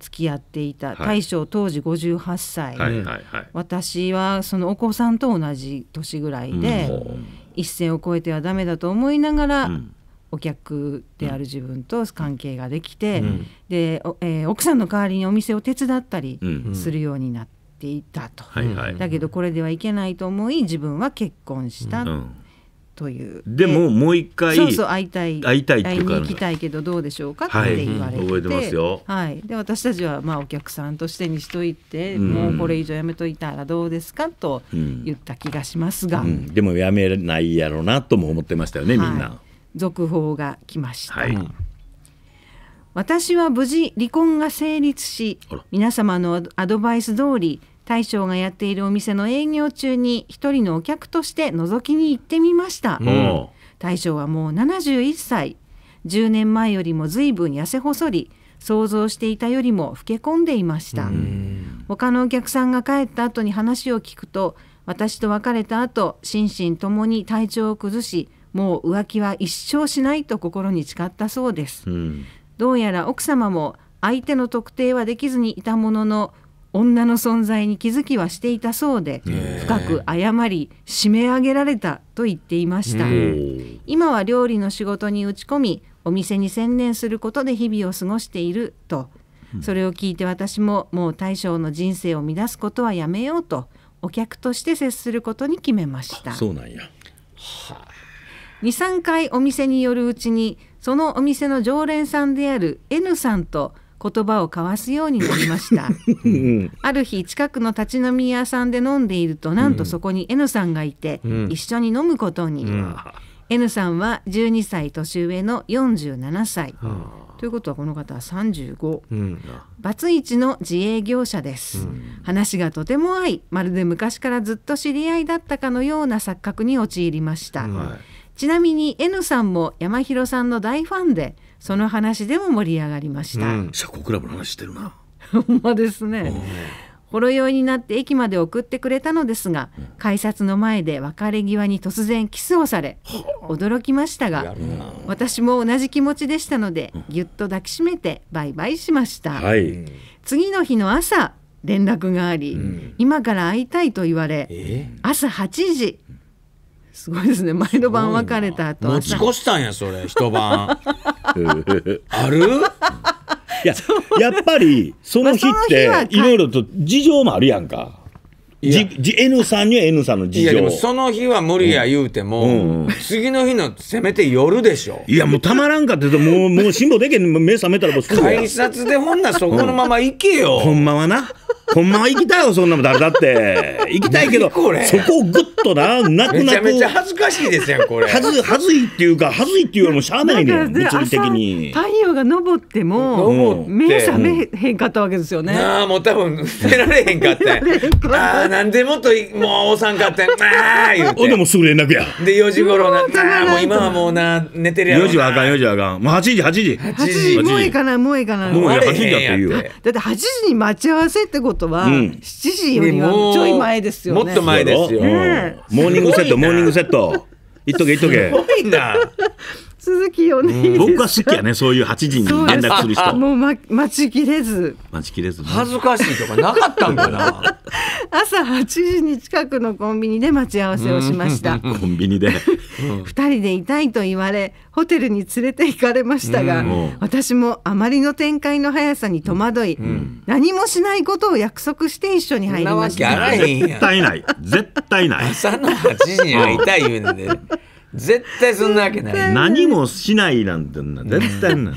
付き合っていた、大将当時58歳、はいはいはい私はそのお子さんと同じ年ぐらいで、うん、一線を越えてはダメだと思いながら、うん、お客である自分と関係ができて、でえー、奥さんの代わりにお店を手伝ったりするようになっていたと、だけどこれではいけないと思い自分は結婚した。うんというでももう一回そうそう会いたい会いたいっていうか行きたいけどどうでしょうかって言われて、はいうん、覚えてますよ、はい、で私たちはまあお客さんとしてにしといて、うん、もうこれ以上やめといたらどうですかと言った気がしますが、うん、でもやめないやろうなとも思ってましたよね、みんな続報が来ました、はい、私は無事離婚が成立し皆様のアドバイス通り大将がやっているお店の営業中に一人のお客として覗きに行ってみました、うん、大将はもう71歳10年前よりも随分痩せ細り想像していたよりも老け込んでいました他のお客さんが帰った後に話を聞くと私と別れた後心身ともに体調を崩しもう浮気は一生しないと心に誓ったそうです、うん、どうやら奥様も相手の特定はできずにいたものの女の存在に気づきはしていたそうで深く謝り締め上げられたと言っていました今は料理の仕事に打ち込みお店に専念することで日々を過ごしているとそれを聞いて私ももう大将の人生を乱すことはやめようとお客として接することに決めましたそうなんや、はあ、23回お店に寄るうちにそのお店の常連さんである N さんと言葉を交わすようになりました、うん、ある日近くの立ち飲み屋さんで飲んでいるとなんとそこに N さんがいて、うん、一緒に飲むことに、うん、N さんは12歳年上の47歳、ということはこの方は35、うバツイチの自営業者です、話がとても合いまるで昔からずっと知り合いだったかのような錯覚に陥りました、はい、ちなみに N さんも山広さんの大ファンでその話でも盛り上がりました、うん、社交クラブの話してるなほんまですねほろ酔いになって駅まで送ってくれたのですが、うん、改札の前で別れ際に突然キスをされ、驚きましたが私も同じ気持ちでしたので、ぎゅっと抱きしめてバイバイしました、次の日の朝連絡があり、うん、今から会いたいと言われ、朝8時すごいですね毎度晩別れた後持ち越したんやそれ *laughs* 一晩 *laughs* あるいややっぱりその日っていろいろと事情もあるやんか。じじ N さんには N さんの事情その日は無理や言うても、うんうん、次の日のせめて夜でしょいやもうたまらんかってもうもう辛抱でけん目覚めたらもう改札でほんなそこのまま行けよ、うん、ほんまはなほんま行きたいよそんなもん誰だって行きたいけどそこをぐっとな泣く泣くめちゃめちゃ恥ずかしいですやんこれはずはずいっていうかはずいっていうよりもしゃあないねん物理的に太陽が昇っても目覚めへんかったわけですよねああもう多分寝られへんかって *laughs* ああなんでもっともうおさんかってああ言うてでもすぐ連絡やで4時頃なら、もう今はもうな寝てるやろ4時はあかん4時はあかんもう8時8時8時もういいかなもういいかなもういい8時だって言うよだって8時に待ち合わせってことことは、うん、7時よりはちょい前ですよね。もっと前ですよ。モーニングセット、モーニングセット。いっとけいっとけ。すごいな。鈴木よね、僕は好きやねそういう8時に連絡する人もう、ま、待ちきれず待ちきれず、ね、恥ずかしいとかなかったんかな *laughs* 朝8時に近くのコンビニで待ち合わせをしましたコンビニで、う *laughs* 2人でいたいと言われホテルに連れて行かれましたが、うん、私もあまりの展開の速さに戸惑い、うん、何もしないことを約束して一緒に入りました絶対ない絶対ない朝の8時に会いたい言うんで絶対そんなわけない何もしないなんて絶対な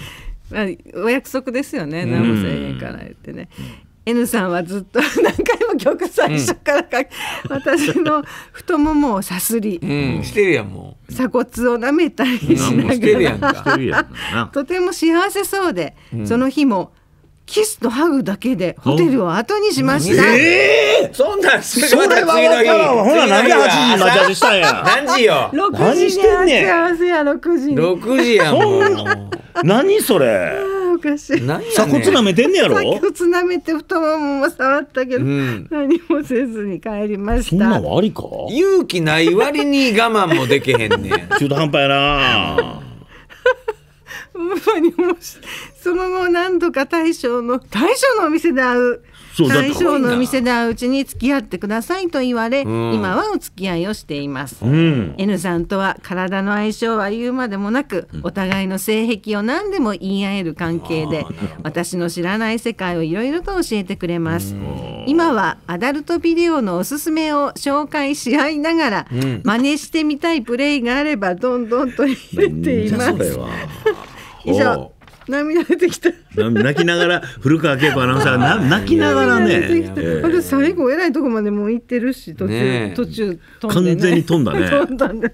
まあ、お約束ですよね何もせえへんから言ってね、N さんはずっと *laughs* 何回も曲最初からか、うん、私の太ももをさすり、うん、してるやんもう鎖骨を舐めたりしながら、*laughs* とても幸せそうで、その日もキスとハグだけでホテルを後にしました。ええー、そんなんそれは分からんほら何時8時に待ち合わせしたんや。*laughs* 何時よ。6時に待ち合わせや六時に。6時やもん。何それ。おかしい。鎖骨舐めてんねやろ。鎖骨舐めて太ももも触ったけど、うん、何もせずに帰りました。そんなのありか。勇気ない割に我慢もできへんねん。*laughs* 中途半端やな。に *laughs* もその後何度か大将の大将のお店で会う大将のお店で会ううちに付き合ってくださいと言われ、うん、今はお付き合いをしています、うん、N さんとは体の相性は言うまでもなく、お互いの性癖を何でも言い合える関係で、私の知らない世界をいろいろと教えてくれます、うん、今はアダルトビデオのおすすめを紹介し合いながら、うん、真似してみたいプレイがあればどんどん取り入れています以上涙出てきた泣きながら古川景子アナウンサーが泣きながらね、最後えらいとこまでもう行ってるし途中、ね、途中飛んで、ね、完全に飛んだね *laughs* 飛んだんだ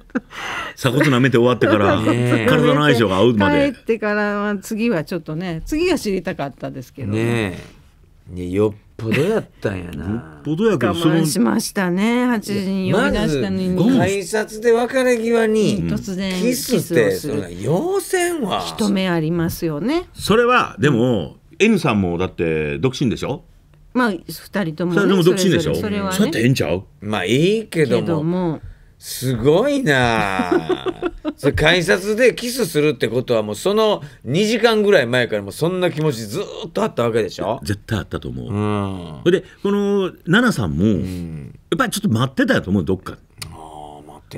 鎖骨舐めて終わってから、*laughs* *laughs* 体の相性が合うまで帰ってからは次はちょっとね次が知りたかったですけどねね、よっぽどやったんやな。よっぽどやけど、我その慢しましたね。八時に呼び出したのに。改札で別れ際に、突然キスって、すなる要線は。一目ありますよね。それはでも N さんもだって独身でしょまあ二人とも、そね。れでも独身でしょそれそれはそれっとええんちゃうまあいいけどけどもすごいな *laughs* そ改札でキスするってことはもうその2時間ぐらい前からもそんな気持ちずっとあったわけでしょ絶対あったと思う、うん、でこの奈々さんも、やっぱりちょっと待ってたと思うどっか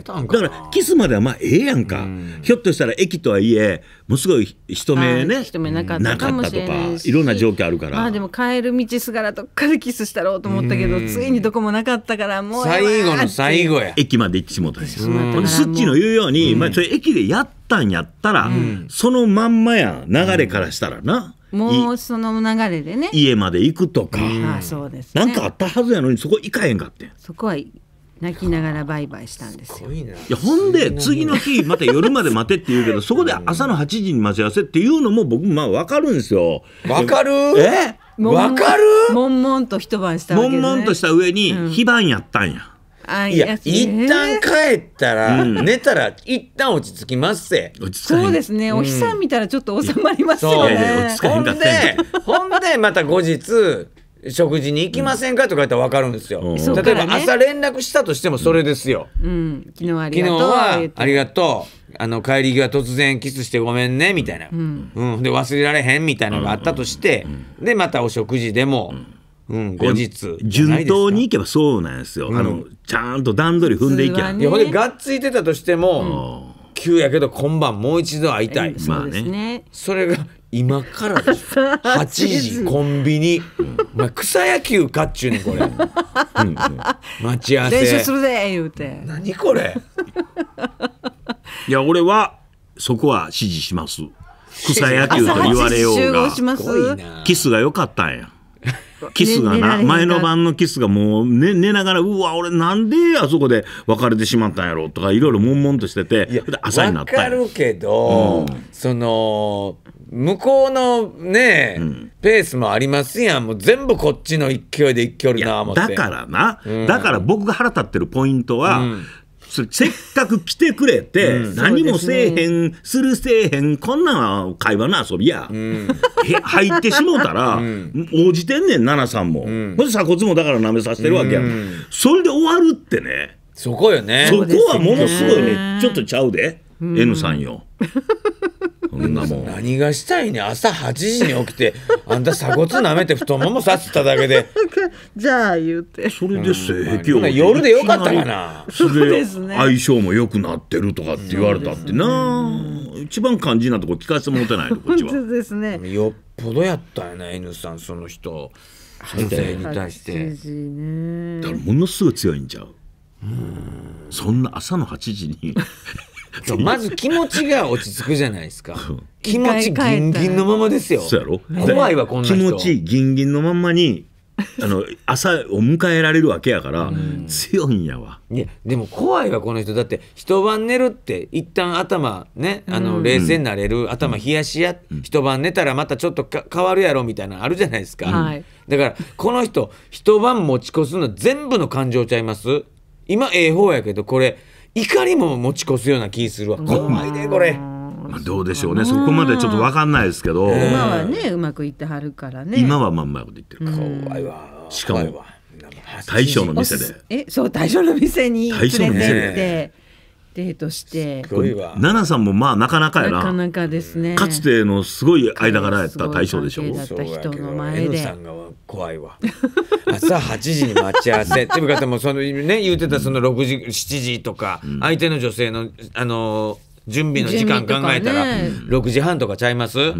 ってたんかだからキスまではまあええやんか、うん、ひょっとしたら駅とはいえもうすごい人目ね人目なかったかもしれないいろんな状況あるからまあでも帰る道すがらどっかでキスしたろうと思ったけど、うん、ついにどこもなかったからもう最後の最後や駅まで行ってしもうたんですスッチの言うように、まあ、それ駅でやったんやったら、そのまんまや流れからしたらな、もうその流れでね家まで行くとか、うん、あそうです、なんかあったはずやのにそこ行かへんかってそこは泣きながら売買したんですよ。いやほんで次の日また夜まで待てって言うけど *laughs* そこで朝の8時に待ち合わせっていうのも僕まあわかるんですよ。わかるえわかる悶々と一晩したわけね。悶々とした上に、非番やったんや。あいや、一旦帰ったら、寝たら一旦落ち着きますせそうですね、お日さん見たらちょっと収まりますよね、ほんでほんでまた後日食事に行きませんかとか言ったら分かるんですよ、うん、例えば朝連絡したとしてもそれですよ、うん、昨日ありがとうはありがとうあの帰り際突然キスしてごめんねみたいな、うん、うん、で忘れられへんみたいなのがあったとして、でまたお食事でも、うん、後日順当にいけばそうなんですよ、うん、あのちゃんと段取り踏んでいけば、ね、いやほんでがっついてたとしても、急やけど今晩もう一度会いたい、まあねそれが今からでしょ8 *laughs* 時コンビニ、お前草野球かっちゅうねんこれ、*laughs* うん待ち合わせ練習するぜ言うて何これいや俺はそこは支持します草野球と言われようがしますキスが良かったんやキスがなれ前の晩のキスがもう寝寝ながらうわ俺なんであそこで別れてしまったんやろとかいろいろ悶々としてて朝になったんやわかるけど、その向こうのね、うん、ペースもありますやんもう全部こっちの勢いでいきるな思ってだからな、うん、だから僕が腹立ってるポイントは、うんせっかく来てくれて、うん、何もせえへん、するせえへんこんなん会話の遊びや、うん、入ってしもうたら、うん、応じてんねん奈々さんも、うん、そ鎖骨もだから舐めさせてるわけや、うん、それで終わるってねそこよねそこはものすごいね、ね、ちょっとちゃうで、うん、N さんよ *laughs* そんなもん *laughs* 何がしたいね朝8時に起きて *laughs* あんた鎖骨舐めて太ももさっただけで *laughs* じゃあ言うてそれで性癖を夜でよかったかなそれで相性も良くなってるとかって言われたってな、ね、一番肝心なとこ聞かせてもらってないのこっちはそうですねよっぽどやったよね N さんその人女性に対して、ね、だからものすごい強いんちゃううんそんな朝の8時にそうまず気持ちが落ち着くじゃないですか気持ちギンギンのままですよそうやろ怖いわこんな気持ちギンギンのままにあの朝を迎えられるわけやから強いんやわいやでも怖いわこの人だって一晩寝るって一旦頭ねあの冷静になれる、頭冷やしや、一晩寝たらまたちょっとか変わるやろみたいなのあるじゃないですか、だからこの人一晩持ち越すの全部の感情ちゃいます今ええ方やけどこれ怒りも持ち越すような気するわ怖いねこれ。まあ、どうでしょうねそこまでちょっと分かんないですけど、今はねうまくいってはるからね今はまんまこといってる怖いわしかも大将の店でえそう大将の店に連れて行って。デートして奈々さんもまあなかなかやななかなかですねかつてのすごい間柄やった大将でしょうだった人の前で N 怖いわ *laughs* 朝8時に待ち合わせっていう方もそのね言ってたその6時7時とか、うん、相手の女性のあの準備の時間考えたら6時半とかちゃいます、う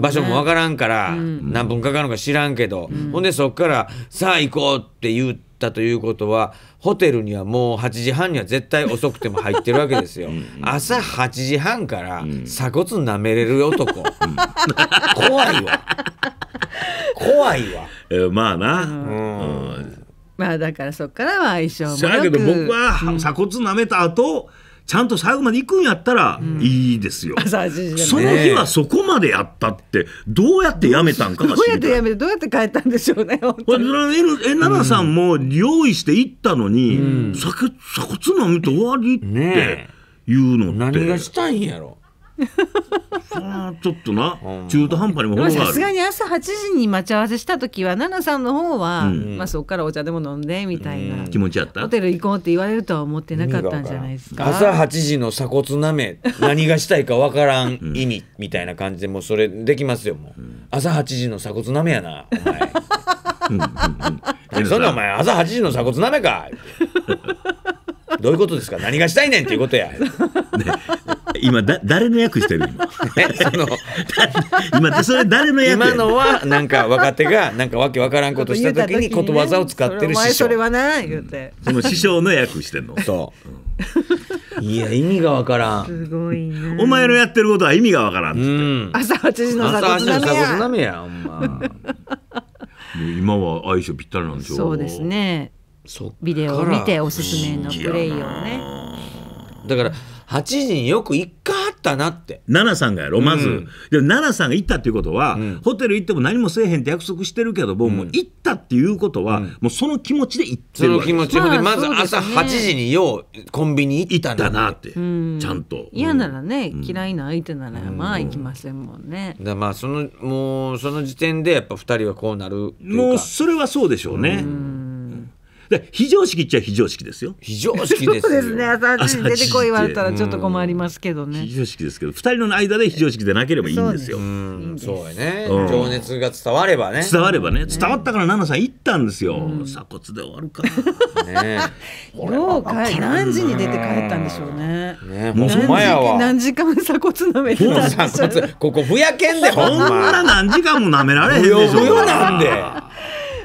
場所も分からんから何分かかるのか知らんけど、うん、ほんでそっからさあ行こうって言うったということはホテルにはもう8時半には絶対遅くても入ってるわけですよ *laughs* 朝8時半から鎖骨舐めれる男、*laughs* 怖いわ怖いわ、えー、まあな、うんまあだからそっからは相性もよく。だけど僕は鎖骨舐めた後、うんちゃんと最後まで行くんやったらいいですよ、うん、その日はそこまでやったってどうやってやめたんかがいどうやってやめてどうやって帰ったんでしょうね本当にえななさんも用意して行ったのに、うん、酒酒つまみと終わりっていうのって、ね、何がしたいんやろ *laughs* ちょっとな、中途半端にもさすがに朝8時に待ち合わせした時は奈々さんの方は、うん、まあそこからお茶でも飲んでみたいな、気持ちやったホテル行こうって言われるとは思ってなかったんじゃないですか朝8時の鎖骨なめ何がしたいかわからん意味みたいな感じでもうそれできますよもう、朝8時の鎖骨なめやなお前そんなお前朝8時の鎖骨なめかどういうことですか何がしたいねんっていうことや、ね今だ誰の役してる今 *laughs* その今それ誰の役今のはなんか若手がなんかわけわからんことした時にことわざを使ってる師匠、ね、それはな言うて、その師匠の役してんのそう、いや意味がわからんすごいお前のやってることは意味がわからんうん、朝8時の鎖骨なめやほんま今は相性ぴったりなんでしょうそうですねビデオを見ておすすめのプレイをねだから8時によく一回あったなって奈々さんがやろまず、うん、で奈々さんが行ったっていうことは、うん、ホテル行っても何もせえへんって約束してるけども、うん、もう行ったっていうことは、もうその気持ちで行ってるわけその気持ちでまず朝8時にようコンビニ行ったなって、ちゃんと嫌ならね、嫌いな相手ならまあ行きませんもんね、だまあそのもうその時点でやっぱ2人はこうなるもうそれはそうでしょうね、うんで非常識っちゃ非常識ですよ。非常識ですそうですね。朝8時出てこい言われたらちょっと困りますけどね。非常識ですけど、二人の間で非常識でなければいいんですよ。うんそうやね、うん情熱が伝わればね。伝わればね、伝わったから奈々さん行ったんですよ。鎖骨で終わるか。ね *laughs* よう帰何時に出て帰ったんでしょうね。ねもう何ほ何時間鎖骨舐めてたんでしょう鎖骨ここふやけんでほんま。何時間も舐められへんでしょ。無用なんで。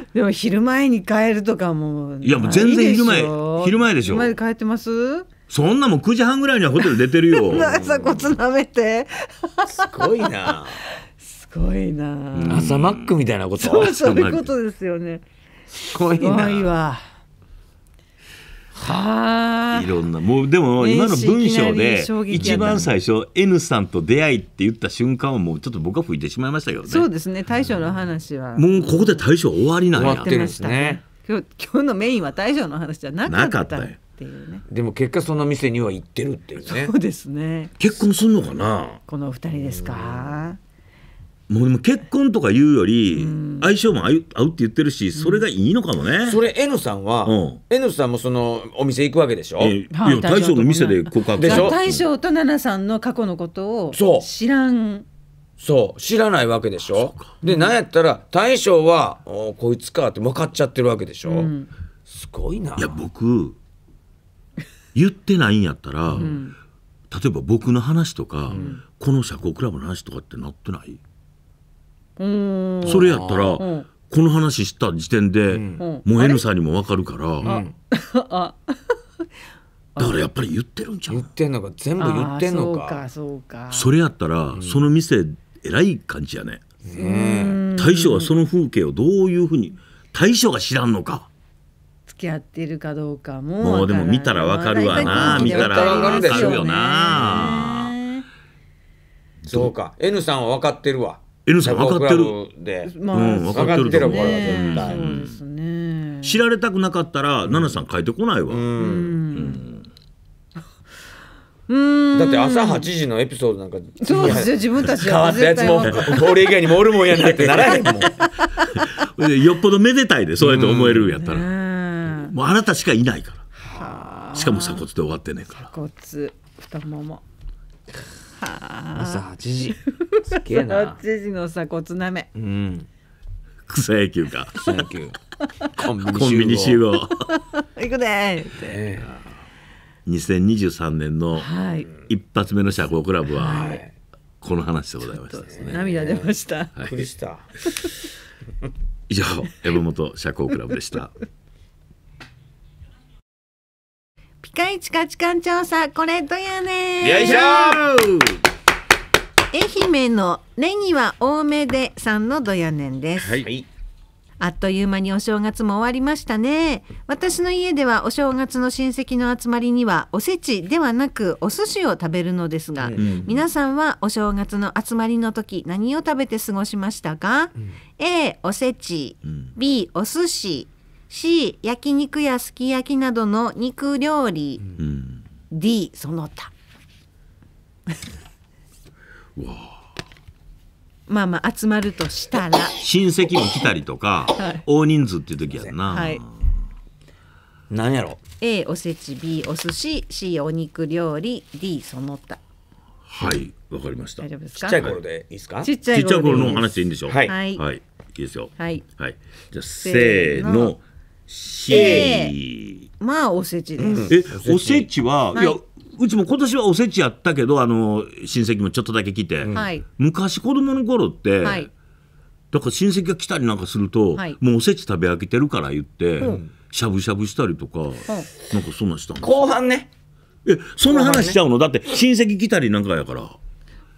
*laughs* でも昼前に帰るとかもいやもう全然昼前昼前でしょ昼前で帰ってますそんなもん9時半ぐらいにはホテル出てるよ鎖骨なめてすごいなすごいな朝マックみたいなことそうそういうことですよねすごいなすごいわはいろんなもうでも今の文章で一番最初 N さんと出会いって言った瞬間はもうちょっと僕は吹いてしまいましたけどねそうですね大将の話はもうここで大将終わりなんやってましたね今日今日のメインは大将の話じゃなかったっていうねでも結果その店には行ってるっていうねそうですね結婚するのかなこのお二人ですかもう結婚とか言うより相性も合う合うって言ってるしそれがいいのかもね、うん、それ N さんは、うん、N さんもそのお店行くわけでしょ、えー、大将の店で告白でしょ大将と奈々さんの過去のことを知らんそう知らないわけでしょで何やったら大将は「おこいつか」って分かっちゃってるわけでしょ、うん、すごいないや僕言ってないんやったら、うん、例えば僕の話とか、この社交クラブの話とかってなってないそれやったら、この話した時点で、もう N さんにも分かるから、*laughs* だからやっぱり言ってるんちゃう言ってんのか全部言ってんのかそうかそれやったら、その店えらい感じやねね大将はその風景をどういうふうに大将が知らんのか付き合ってるかどうかももうでも見たらわかるわな見たら分かるよなそうか N さんは分かってるわ N さん分かってるで、まあ、うん、分かってると思う、ね、そうですね知られたくなかったら奈々さん書いてこないわうんだって朝八時のエピソードなんかそうですよ自分たち変わったやつもこれ以外にもおるもんやんってならへんもん *laughs* よっぽどめでたいでそうやって思えるやったら、うん、もうあなたしかいないからしかも鎖骨で終わってねえから鎖骨太もも朝八時すげえな。そっのさ、骨なめ。うん。草野球か。草野球。コンビニ集合。行くねって。2023年の一発目の社交クラブは、この話でございましたですね。涙出ました。はい、した。以上、山本社交クラブでした。ピカイチ価値観調査、これどやねよいしょ愛媛のネギは多めでさんのどやねんです、はい、あっという間にお正月も終わりましたね私の家ではお正月の親戚の集まりにはおせちではなくお寿司を食べるのですが、うん、皆さんはお正月の集まりの時何を食べて過ごしましたか、うん、A おせち、うん、B お寿司 C 焼肉やすき焼きなどの肉料理、D その他まあまあ集まるとしたら親戚も来たりとか、はい、大人数っていう時やんな、はい、何やろ A おせち B お寿司 C お肉料理 D その他はいわかりました大丈夫ですかちっちゃい頃でいいですか、はい、ちっちゃい頃の話でいいんでしょうはい、はい、はい、いいですよはい、はい、じゃせーの C、えー、まあおせちです、うん、えおせちは、いやうちも今年はおせちやったけどあの親戚もちょっとだけ来て、昔子供の頃って、はい、だから親戚が来たりなんかすると、はい、もうおせち食べ飽きてるから言って、うん、しゃぶしゃぶしたりとか、うん、なんかそんなしたん後半ねえその話しちゃうの、ね、だって親戚来たりなんかやから。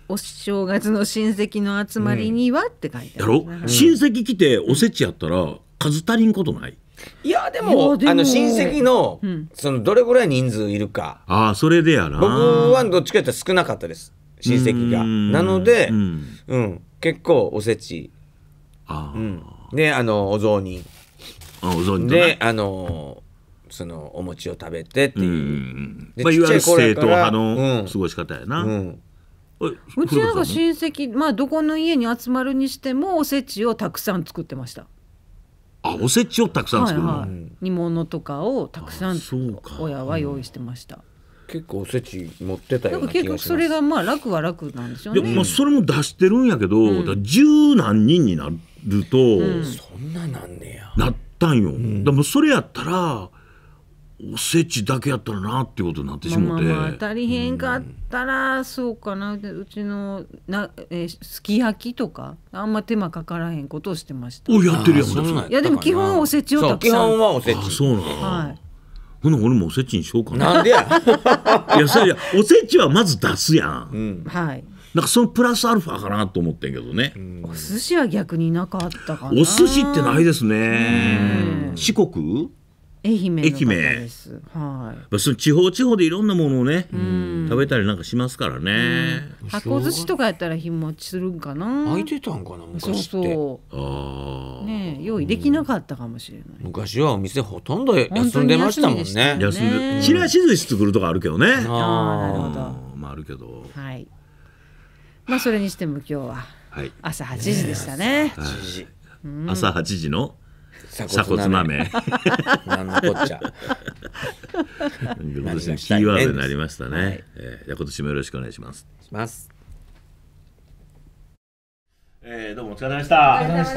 お正月の親戚の集まりには、うん、って書いてある、やろ、うん、親戚来ておせちやったら数足りんことないいやでもあの親戚の、うん、そのどれぐらい人数いるかああそれでやな僕はどっちかというと少なかったです親戚がなので、うん、うん、結構おせちあ、うん、であのお雑煮あお雑煮であのそのお餅を食べてっていう、うんまあ、いわゆる正統派の過ごし方やな、うんうちなんか親戚、まあ、どこの家に集まるにしてもおせちをたくさん作ってましたあおせちをたくさん作るの、はいはい、煮物とかをたくさん親は用意してました。結構おせち持ってたよ結局それがまあ楽は楽なんでしょうね。まあそれも出してるんやけど、十、うん、何人になると、うん、そんななんねや。なったんよ。うん、でもそれやったら。おせちだけやったらなっていうことになってしもて、まあまあ、足りへんかったら、そうかなうちのな、えー、すき焼きとかあんま手間かからへんことをしてましたおやってるやんいやでも基本おせちをたくさん基本はおせちあそうなの、はいほな俺もおせちにしようかな。なんでや。*laughs* いやそれおせちはまず出すやん。はい。なんかそのプラスアルファかなと思ってんけどね。お寿司は逆になかったかな。お寿司ってないですね。四国？愛媛愛媛はい、その地方地方でいろんなものをね食べたりなんかしますからね箱寿司とかやったら日持ちするんかな空いてたんかな昔そうそうあね用意できなかったかもしれない、うん、昔はお店ほとんど休んでましたもんね休んでちらし寿司作るとかあるけどねああなるほどまああるけどはいまあそれにしても今日は朝8時でしたね、朝8時の鎖骨なめ。なのこっちゃ。キーワードになりましたね。はい、えー、じゃ今年もよろしくお願いします。します。えー、どうもお疲れ様でした。お疲れ様でし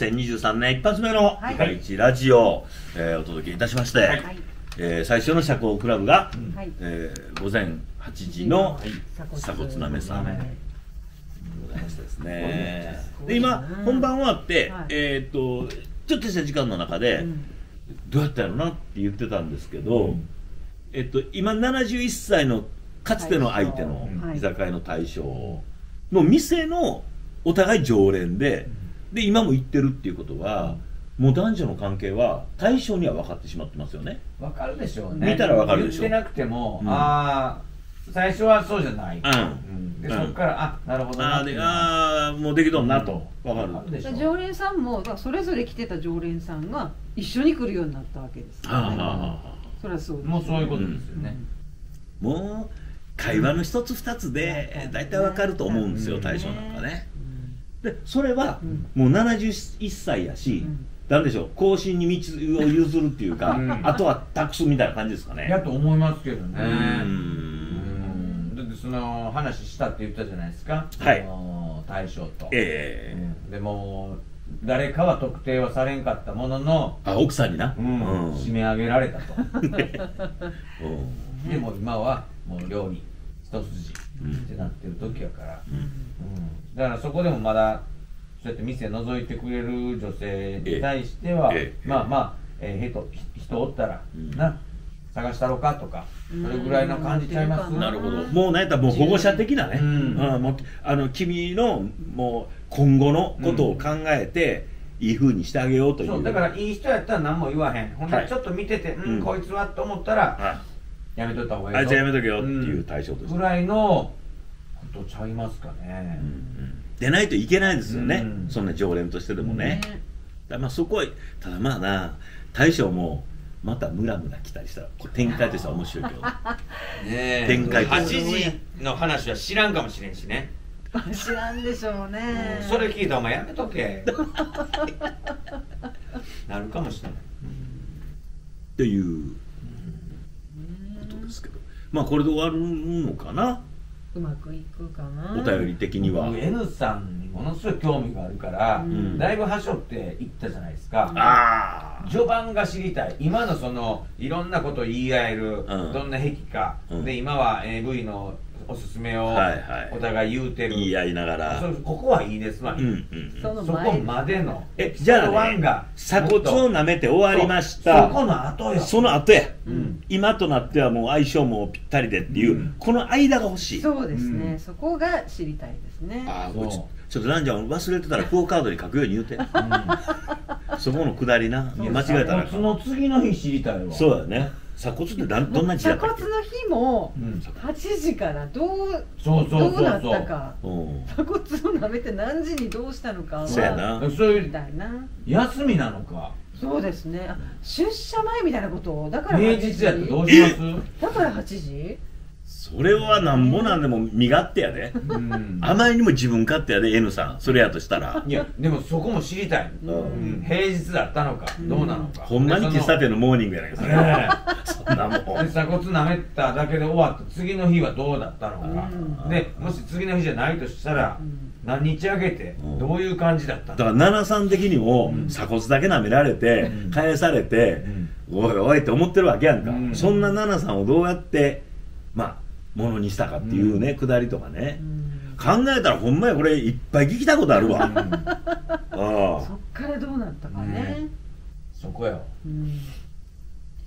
た。2023年一発目の「第一ラジオ」えー、お届けいたしまして、はい、えー、最初の社交クラブが、はい、えー、午前8時の、はい、鎖骨なめさん。はいでで今本番終わって、はい、えっ、ー、とちょっとした時間の中で、どうやったやろなって言ってたんですけど、えっと、今71歳のかつての相手の居酒屋の大将の店のお互い常連でで今も行ってるっていうことは。もう男女の関係は対象には分かってしまってますよね分かるでしょうね見たら分かるでしょう言ってなくても、うん、ああ最初はそうじゃない、うん、で、そこからあなるほどなああもうできとんなと、うん、分かる常連さんもそれぞれ来てた常連さんが一緒に来るようになったわけです、ああそれはそう、ね、もうそういうことですよね、もう会話の一つ二つで大体わかると思うんですよ大将なんかね、でそれはもう71歳やし、なんでしょう後進に道を譲るっていうか、あとは託すみたいな感じですかねやと思いますけどね、うんその話したって言ったじゃないですか、はい、大将と、えー、うん、でも誰かは特定はされんかったもののあ奥さんにな、うん、締め上げられたと、*laughs* でも今はもう料理一筋ってなってる時やから、うん、うん、だからそこでもまだそうやって店覗いてくれる女性に対しては、えーえー、まあまあ、えー、人人おったら、な探したろかとかそれぐらいの感じちゃいますなるほどもう何やったらもう保護者的なね、うんうん、もうあの君のもう今後のことを考えて、うん、いいふうにしてあげようというだからいい人やったら何も言わへんほんでちょっと見てて、はい、うんこいつはと思ったら、やめとった方がいいあじゃはやめとけよっていう対象です。ぐらいのことちゃいますかね、でないといけないですよね、そんな常連としてでもね、だまあそこはただまあな大将もまたムラムラ来たりしたら展開としては面白いけどね展開と8時の話は知らんかもしれんしね知らんでしょうね、うん、それ聞いたらお前やめとけなるかもしれない、っていうことですけどまあこれで終わるのかなうまくいくかなお便り的には N さんにものすごい興味があるから、うん、だいぶはしょって言ったじゃないですか、うん、序盤が知りたい今のそのいろんなこと言い合える、うん、どんな癖か、で今は AV のおすすめをお互い言うてる、はいはい、言い合いながらここはいいですわ、うんうん、そこまでのえじゃあ、ね、鎖骨をなめて終わりましたそこの後よその後や、うん、今となってはもう相性もぴったりでっていう、うん、この間が欲しいそうですね、うん、そこが知りたいですねああちょっとランちゃん忘れてたらクオカードに書くように言うて、うん、そこのくだりな間違えたらその次の日知りたいわそうだね鎖骨ってどんな時だったっけ鎖骨の日も八時からどう,、そうそうどうなったか、うん、鎖骨を舐めて何時にどうしたのかそうやなそういうみたいな休みなのかそうですね出社前みたいなことだから平日やったどうしますだから八時それはなんぼなんでも身勝手やで、あまりにも自分勝手やで N さんそれやとしたらいやでもそこも知りたい、うん、平日だったのか、うん、どうなのかほんまに喫茶店のモーニングやないかそれ、そんなもん鎖骨なめただけで終わった次の日はどうだったのかでもし次の日じゃないとしたら、何日あげてどういう感じだっただから奈々さん的にも鎖骨だけ舐められて、うん、返されて、おいおいって思ってるわけやんか、そんな奈々さんをどうやってまあものにしたかっていうね、くだりとかね、考えたらほんまにこれいっぱい聞きたことあるわ、うん、ああそっからどうなったかね、そこよ、うん、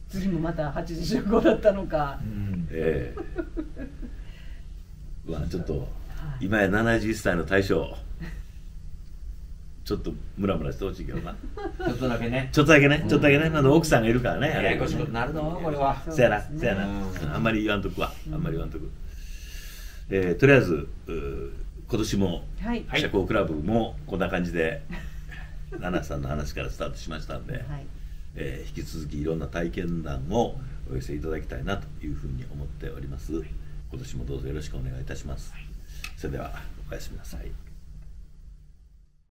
次もまた8時15だったのか、うん、ええー、まあちょっと、今や71歳の大将ちょっとムラムラしてほしいけどなちょっとだけねちょっとだけね、ちょっとだけね、あ、の奥さんがいるからねややこしくなるのこれはせやなせやな、あんまり言わんとくわあんまり言わんとく、えー、とりあえず今年も、はい、社交クラブもこんな感じで、はい、さんの話からスタートしましたんで、はい、えー、引き続きいろんな体験談をお寄せいただきたいなというふうに思っております、今年もどうぞよろしくお願いいたします、それではおやすみなさい